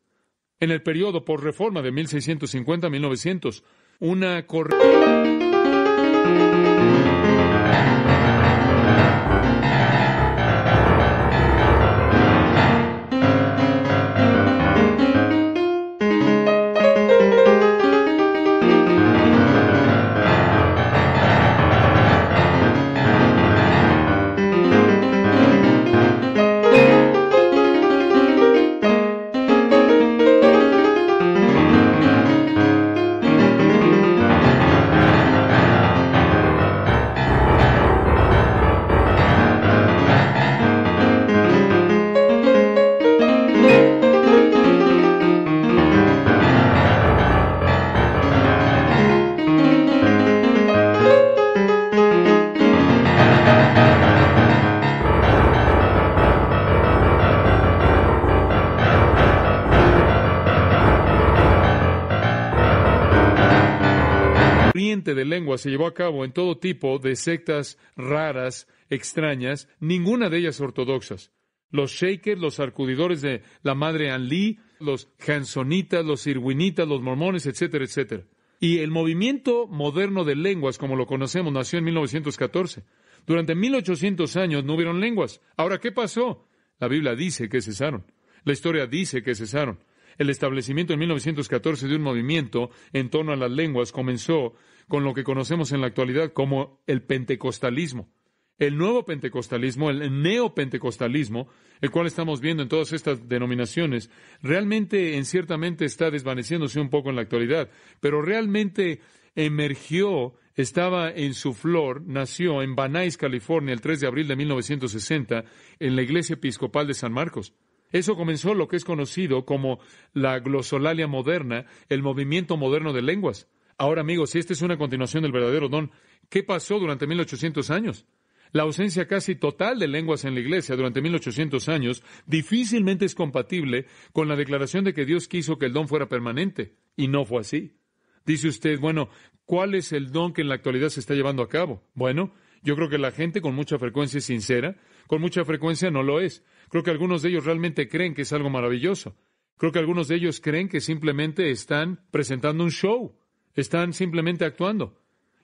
En el periodo por reforma de 1650 1900, una se llevó a cabo en todo tipo de sectas raras, extrañas, ninguna de ellas ortodoxas. Los shakers, los arcudidores de la madre Anli, los hansonitas, los irwinitas, los mormones, etcétera, etcétera. Y el movimiento moderno de lenguas, como lo conocemos, nació en 1914. Durante 1800 años no hubieron lenguas. Ahora, ¿qué pasó? La Biblia dice que cesaron. La historia dice que cesaron. El establecimiento en 1914 de un movimiento en torno a las lenguas comenzó con lo que conocemos en la actualidad como el pentecostalismo. El nuevo pentecostalismo, el neopentecostalismo, el cual estamos viendo en todas estas denominaciones, realmente en ciertamente está desvaneciéndose un poco en la actualidad, pero realmente emergió, estaba en su flor, nació en Banais, California, el 3 de abril de 1960, en la iglesia episcopal de San Marcos. Eso comenzó lo que es conocido como la glosolalia moderna, el movimiento moderno de lenguas. Ahora, amigos, si esta es una continuación del verdadero don, ¿qué pasó durante 1800 años? La ausencia casi total de lenguas en la Iglesia durante 1800 años difícilmente es compatible con la declaración de que Dios quiso que el don fuera permanente, y no fue así. Dice usted, bueno, ¿cuál es el don que en la actualidad se está llevando a cabo? Bueno, yo creo que la gente con mucha frecuencia es sincera, con mucha frecuencia no lo es. Creo que algunos de ellos realmente creen que es algo maravilloso. Creo que algunos de ellos creen que simplemente están presentando un show. Están simplemente actuando.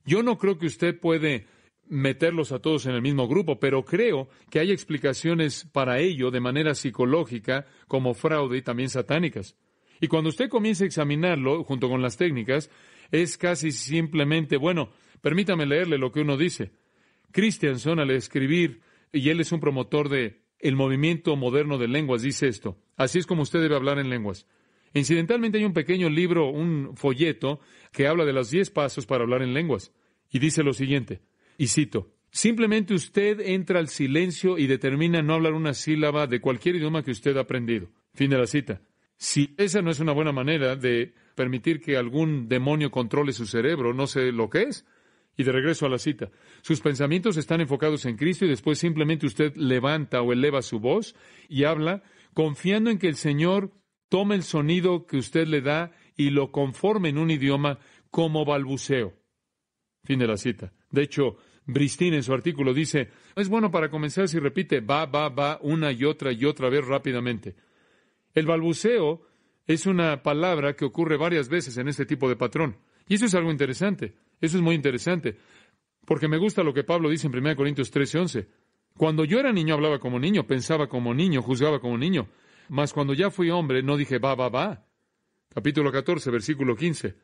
Yo no creo que usted puede meterlos a todos en el mismo grupo, pero creo que hay explicaciones para ello de manera psicológica, como fraude y también satánicas. Y cuando usted comienza a examinarlo junto con las técnicas, es casi simplemente, bueno, permítame leerle lo que uno dice. Christianson al escribir, y él es un promotor de el movimiento moderno de lenguas, dice esto, así es como usted debe hablar en lenguas. Incidentalmente hay un pequeño libro, un folleto, que habla de los diez pasos para hablar en lenguas. Y dice lo siguiente, y cito, simplemente usted entra al silencio y determina no hablar una sílaba de cualquier idioma que usted ha aprendido. Fin de la cita. Si esa no es una buena manera de permitir que algún demonio controle su cerebro, no sé lo que es. Y de regreso a la cita, sus pensamientos están enfocados en Cristo y después simplemente usted levanta o eleva su voz y habla confiando en que el Señor Tome el sonido que usted le da y lo conforme en un idioma como balbuceo. Fin de la cita. De hecho, Bristín en su artículo dice, es bueno para comenzar si repite va, va, va una y otra y otra vez rápidamente. El balbuceo es una palabra que ocurre varias veces en este tipo de patrón. Y eso es algo interesante, eso es muy interesante, porque me gusta lo que Pablo dice en 1 Corintios 13:11. Cuando yo era niño hablaba como niño, pensaba como niño, juzgaba como niño, mas cuando ya fui hombre, no dije, va, va, va. Capítulo 14, versículo 15.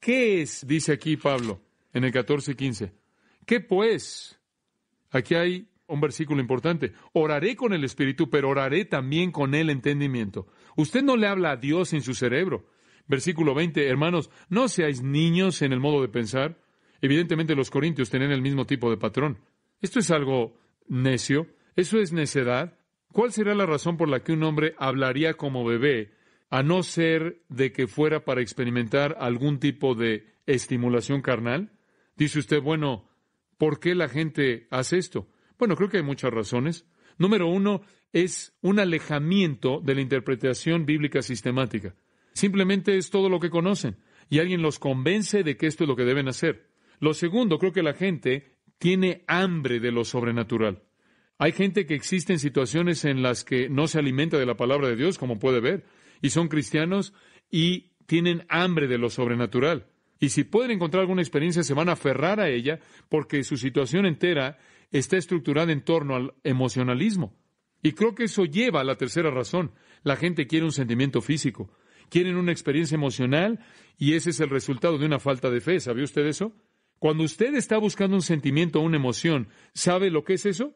¿Qué es? Dice aquí Pablo en el 14, 15. ¿Qué pues? Aquí hay un versículo importante. Oraré con el Espíritu, pero oraré también con el entendimiento. Usted no le habla a Dios en su cerebro. Versículo 20, hermanos, no seáis niños en el modo de pensar. Evidentemente los corintios tenían el mismo tipo de patrón. Esto es algo necio, eso es necedad. ¿Cuál será la razón por la que un hombre hablaría como bebé, a no ser de que fuera para experimentar algún tipo de estimulación carnal? Dice usted, bueno, ¿por qué la gente hace esto? Bueno, creo que hay muchas razones. Número uno, es un alejamiento de la interpretación bíblica sistemática. Simplemente es todo lo que conocen y alguien los convence de que esto es lo que deben hacer. Lo segundo, creo que la gente tiene hambre de lo sobrenatural. Hay gente que existe en situaciones en las que no se alimenta de la palabra de Dios, como puede ver, y son cristianos y tienen hambre de lo sobrenatural. Y si pueden encontrar alguna experiencia, se van a aferrar a ella porque su situación entera está estructurada en torno al emocionalismo. Y creo que eso lleva a la tercera razón. La gente quiere un sentimiento físico, quieren una experiencia emocional y ese es el resultado de una falta de fe. sabe usted eso? Cuando usted está buscando un sentimiento o una emoción, ¿sabe lo que es eso?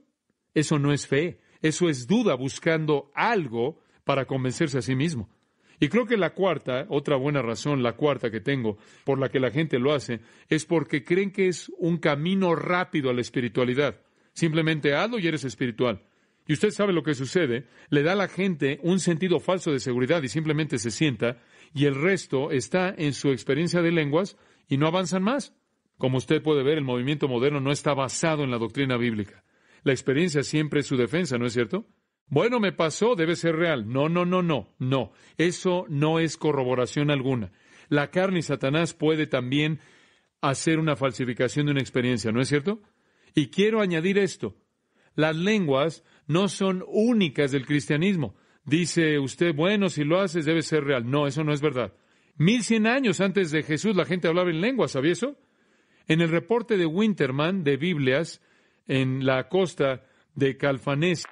Eso no es fe, eso es duda buscando algo para convencerse a sí mismo. Y creo que la cuarta, otra buena razón, la cuarta que tengo por la que la gente lo hace, es porque creen que es un camino rápido a la espiritualidad. Simplemente hazlo y eres espiritual. Y usted sabe lo que sucede, le da a la gente un sentido falso de seguridad y simplemente se sienta y el resto está en su experiencia de lenguas y no avanzan más. Como usted puede ver, el movimiento moderno no está basado en la doctrina bíblica. La experiencia siempre es su defensa, ¿no es cierto? Bueno, me pasó, debe ser real. No, no, no, no, no. Eso no es corroboración alguna. La carne y Satanás puede también hacer una falsificación de una experiencia, ¿no es cierto? Y quiero añadir esto. Las lenguas no son únicas del cristianismo. Dice usted, bueno, si lo haces debe ser real. No, eso no es verdad. Mil cien años antes de Jesús la gente hablaba en lenguas, ¿sabía eso? En el reporte de Winterman de Biblias, en la costa de Calfanesia.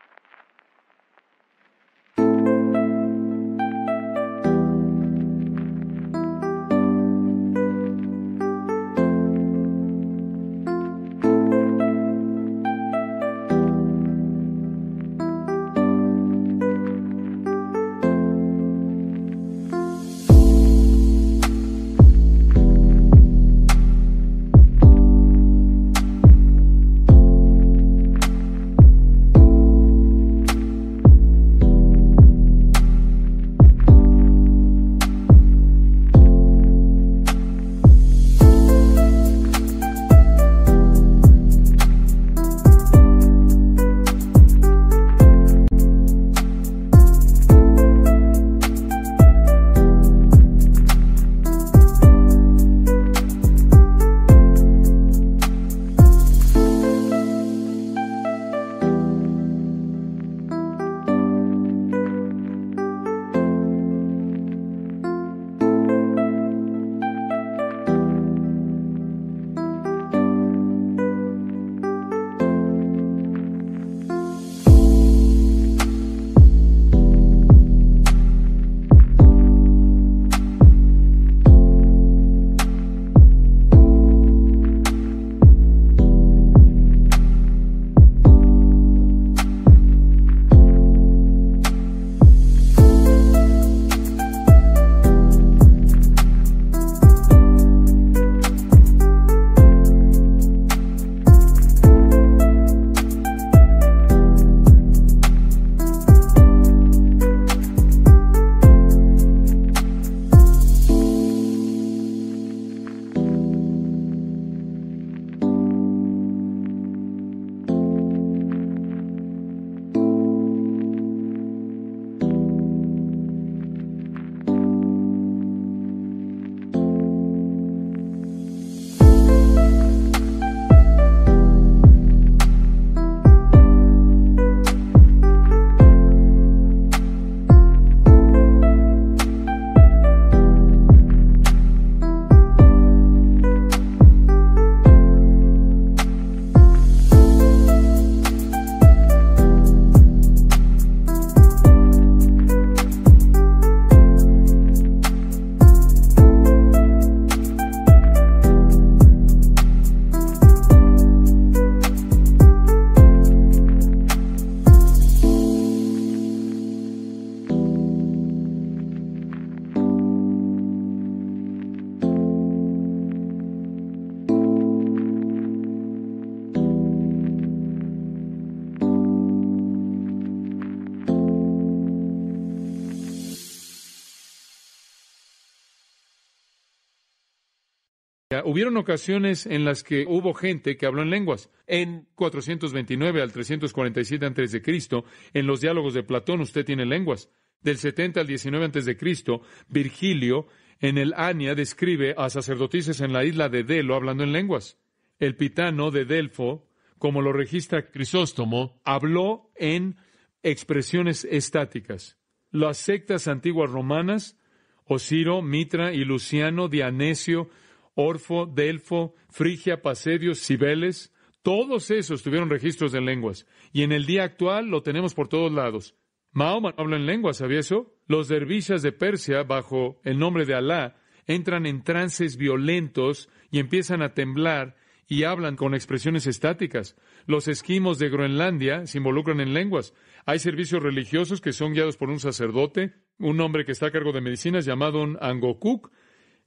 Hubieron ocasiones en las que hubo gente que habló en lenguas. En 429 al 347 antes de Cristo, en los diálogos de Platón usted tiene lenguas. Del 70 al 19 antes de Cristo, Virgilio en el Ania describe a sacerdotisas en la isla de Delo hablando en lenguas. El pitano de Delfo, como lo registra Crisóstomo, habló en expresiones estáticas. Las sectas antiguas romanas, Osiro, Mitra y Luciano, Dianesio, Orfo, Delfo, Frigia, Pasedios, Cibeles, todos esos tuvieron registros de lenguas. Y en el día actual lo tenemos por todos lados. Mahoma habla en lenguas, ¿sabía eso? Los dervishas de Persia, bajo el nombre de Alá, entran en trances violentos y empiezan a temblar y hablan con expresiones estáticas. Los esquimos de Groenlandia se involucran en lenguas. Hay servicios religiosos que son guiados por un sacerdote, un hombre que está a cargo de medicinas llamado un angokuk,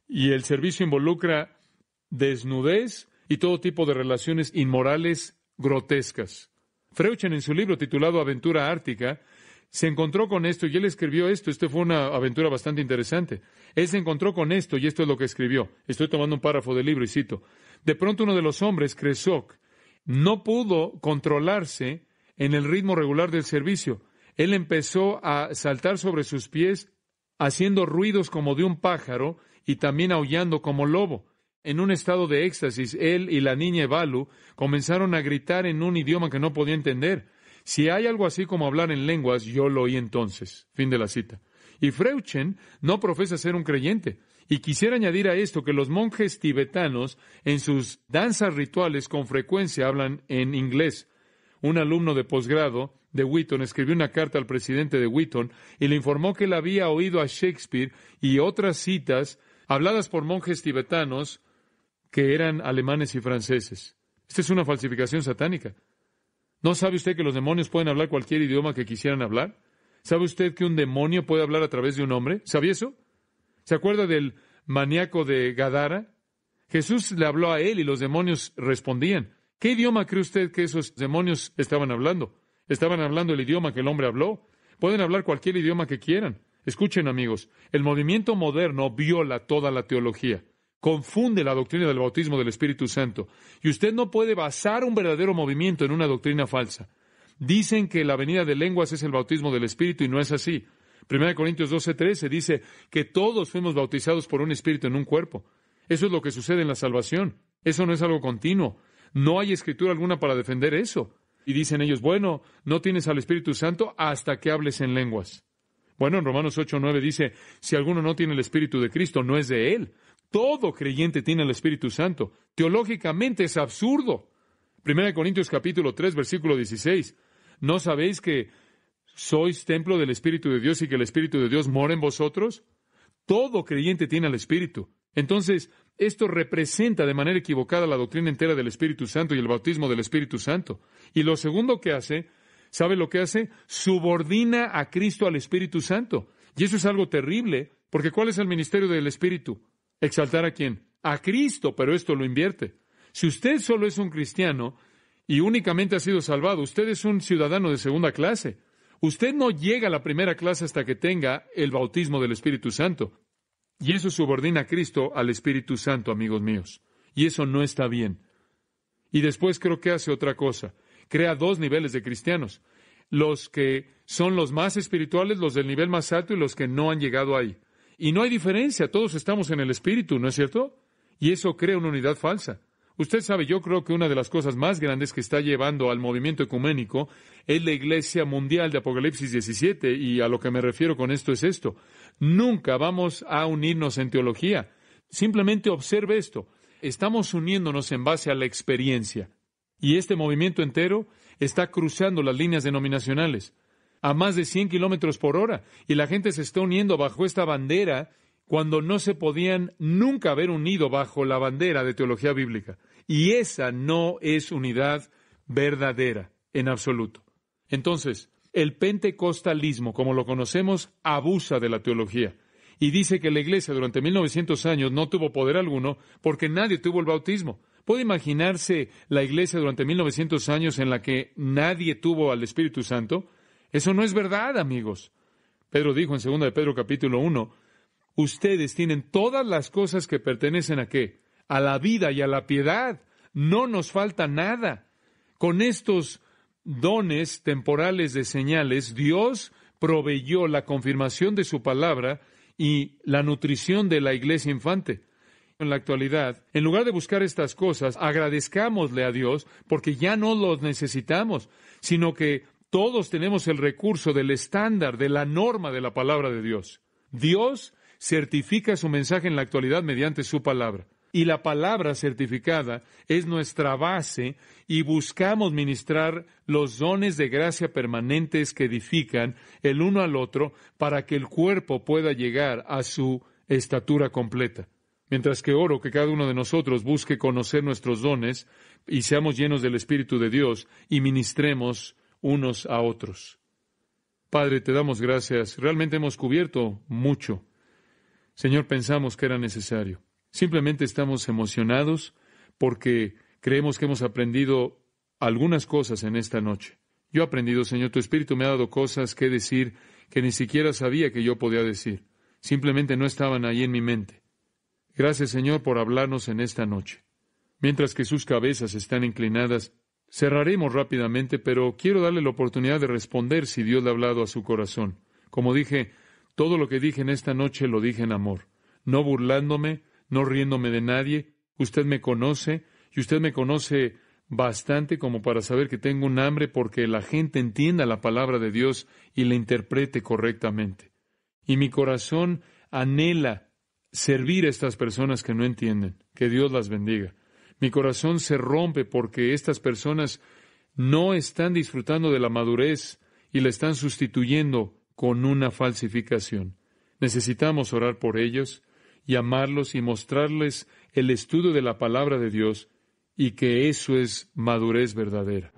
y el servicio involucra desnudez y todo tipo de relaciones inmorales grotescas. Freuchen en su libro titulado Aventura Ártica se encontró con esto y él escribió esto. Esto fue una aventura bastante interesante. Él se encontró con esto y esto es lo que escribió. Estoy tomando un párrafo del libro y cito. De pronto uno de los hombres, Kresok, no pudo controlarse en el ritmo regular del servicio. Él empezó a saltar sobre sus pies haciendo ruidos como de un pájaro y también aullando como lobo. En un estado de éxtasis, él y la niña Evalu comenzaron a gritar en un idioma que no podía entender. Si hay algo así como hablar en lenguas, yo lo oí entonces. Fin de la cita. Y Freuchen no profesa ser un creyente. Y quisiera añadir a esto que los monjes tibetanos en sus danzas rituales con frecuencia hablan en inglés. Un alumno de posgrado de Wheaton escribió una carta al presidente de Wheaton y le informó que él había oído a Shakespeare y otras citas habladas por monjes tibetanos que eran alemanes y franceses. Esta es una falsificación satánica. ¿No sabe usted que los demonios pueden hablar cualquier idioma que quisieran hablar? ¿Sabe usted que un demonio puede hablar a través de un hombre? ¿Sabe eso? ¿Se acuerda del maníaco de Gadara? Jesús le habló a él y los demonios respondían. ¿Qué idioma cree usted que esos demonios estaban hablando? Estaban hablando el idioma que el hombre habló. Pueden hablar cualquier idioma que quieran. Escuchen amigos, el movimiento moderno viola toda la teología, confunde la doctrina del bautismo del Espíritu Santo, y usted no puede basar un verdadero movimiento en una doctrina falsa. Dicen que la venida de lenguas es el bautismo del Espíritu y no es así. 1 Corintios 12:13 dice que todos fuimos bautizados por un Espíritu en un cuerpo. Eso es lo que sucede en la salvación. Eso no es algo continuo. No hay escritura alguna para defender eso. Y dicen ellos, bueno, no tienes al Espíritu Santo hasta que hables en lenguas. Bueno, en Romanos 8, 9 dice, si alguno no tiene el Espíritu de Cristo, no es de él. Todo creyente tiene el Espíritu Santo. Teológicamente es absurdo. Primera Corintios capítulo 3, versículo 16. ¿No sabéis que sois templo del Espíritu de Dios y que el Espíritu de Dios mora en vosotros? Todo creyente tiene el Espíritu. Entonces, esto representa de manera equivocada la doctrina entera del Espíritu Santo y el bautismo del Espíritu Santo. Y lo segundo que hace ¿sabe lo que hace? Subordina a Cristo al Espíritu Santo. Y eso es algo terrible, porque ¿cuál es el ministerio del Espíritu? Exaltar a quién? A Cristo, pero esto lo invierte. Si usted solo es un cristiano y únicamente ha sido salvado, usted es un ciudadano de segunda clase. Usted no llega a la primera clase hasta que tenga el bautismo del Espíritu Santo. Y eso subordina a Cristo al Espíritu Santo, amigos míos. Y eso no está bien. Y después creo que hace otra cosa crea dos niveles de cristianos, los que son los más espirituales, los del nivel más alto y los que no han llegado ahí. Y no hay diferencia, todos estamos en el espíritu, ¿no es cierto? Y eso crea una unidad falsa. Usted sabe, yo creo que una de las cosas más grandes que está llevando al movimiento ecuménico es la Iglesia Mundial de Apocalipsis 17, y a lo que me refiero con esto es esto. Nunca vamos a unirnos en teología. Simplemente observe esto. Estamos uniéndonos en base a la experiencia. Y este movimiento entero está cruzando las líneas denominacionales a más de 100 kilómetros por hora y la gente se está uniendo bajo esta bandera cuando no se podían nunca haber unido bajo la bandera de teología bíblica. Y esa no es unidad verdadera en absoluto. Entonces, el pentecostalismo, como lo conocemos, abusa de la teología y dice que la iglesia durante 1900 años no tuvo poder alguno porque nadie tuvo el bautismo. ¿Puede imaginarse la iglesia durante 1900 años en la que nadie tuvo al Espíritu Santo? Eso no es verdad, amigos. Pedro dijo en 2 de Pedro capítulo 1, ustedes tienen todas las cosas que pertenecen a qué? A la vida y a la piedad. No nos falta nada. Con estos dones temporales de señales, Dios proveyó la confirmación de su palabra y la nutrición de la iglesia infante. En la actualidad, en lugar de buscar estas cosas, agradezcámosle a Dios porque ya no los necesitamos, sino que todos tenemos el recurso del estándar, de la norma de la palabra de Dios. Dios certifica su mensaje en la actualidad mediante su palabra. Y la palabra certificada es nuestra base y buscamos ministrar los dones de gracia permanentes que edifican el uno al otro para que el cuerpo pueda llegar a su estatura completa. Mientras que oro que cada uno de nosotros busque conocer nuestros dones y seamos llenos del Espíritu de Dios y ministremos unos a otros. Padre, te damos gracias. Realmente hemos cubierto mucho. Señor, pensamos que era necesario. Simplemente estamos emocionados porque creemos que hemos aprendido algunas cosas en esta noche. Yo he aprendido, Señor, tu Espíritu me ha dado cosas que decir que ni siquiera sabía que yo podía decir. Simplemente no estaban ahí en mi mente. Gracias Señor por hablarnos en esta noche. Mientras que sus cabezas están inclinadas, cerraremos rápidamente, pero quiero darle la oportunidad de responder si Dios le ha hablado a su corazón. Como dije, todo lo que dije en esta noche lo dije en amor, no burlándome, no riéndome de nadie. Usted me conoce y usted me conoce bastante como para saber que tengo un hambre porque la gente entienda la palabra de Dios y la interprete correctamente. Y mi corazón anhela servir a estas personas que no entienden. Que Dios las bendiga. Mi corazón se rompe porque estas personas no están disfrutando de la madurez y la están sustituyendo con una falsificación. Necesitamos orar por ellos y amarlos y mostrarles el estudio de la palabra de Dios y que eso es madurez verdadera.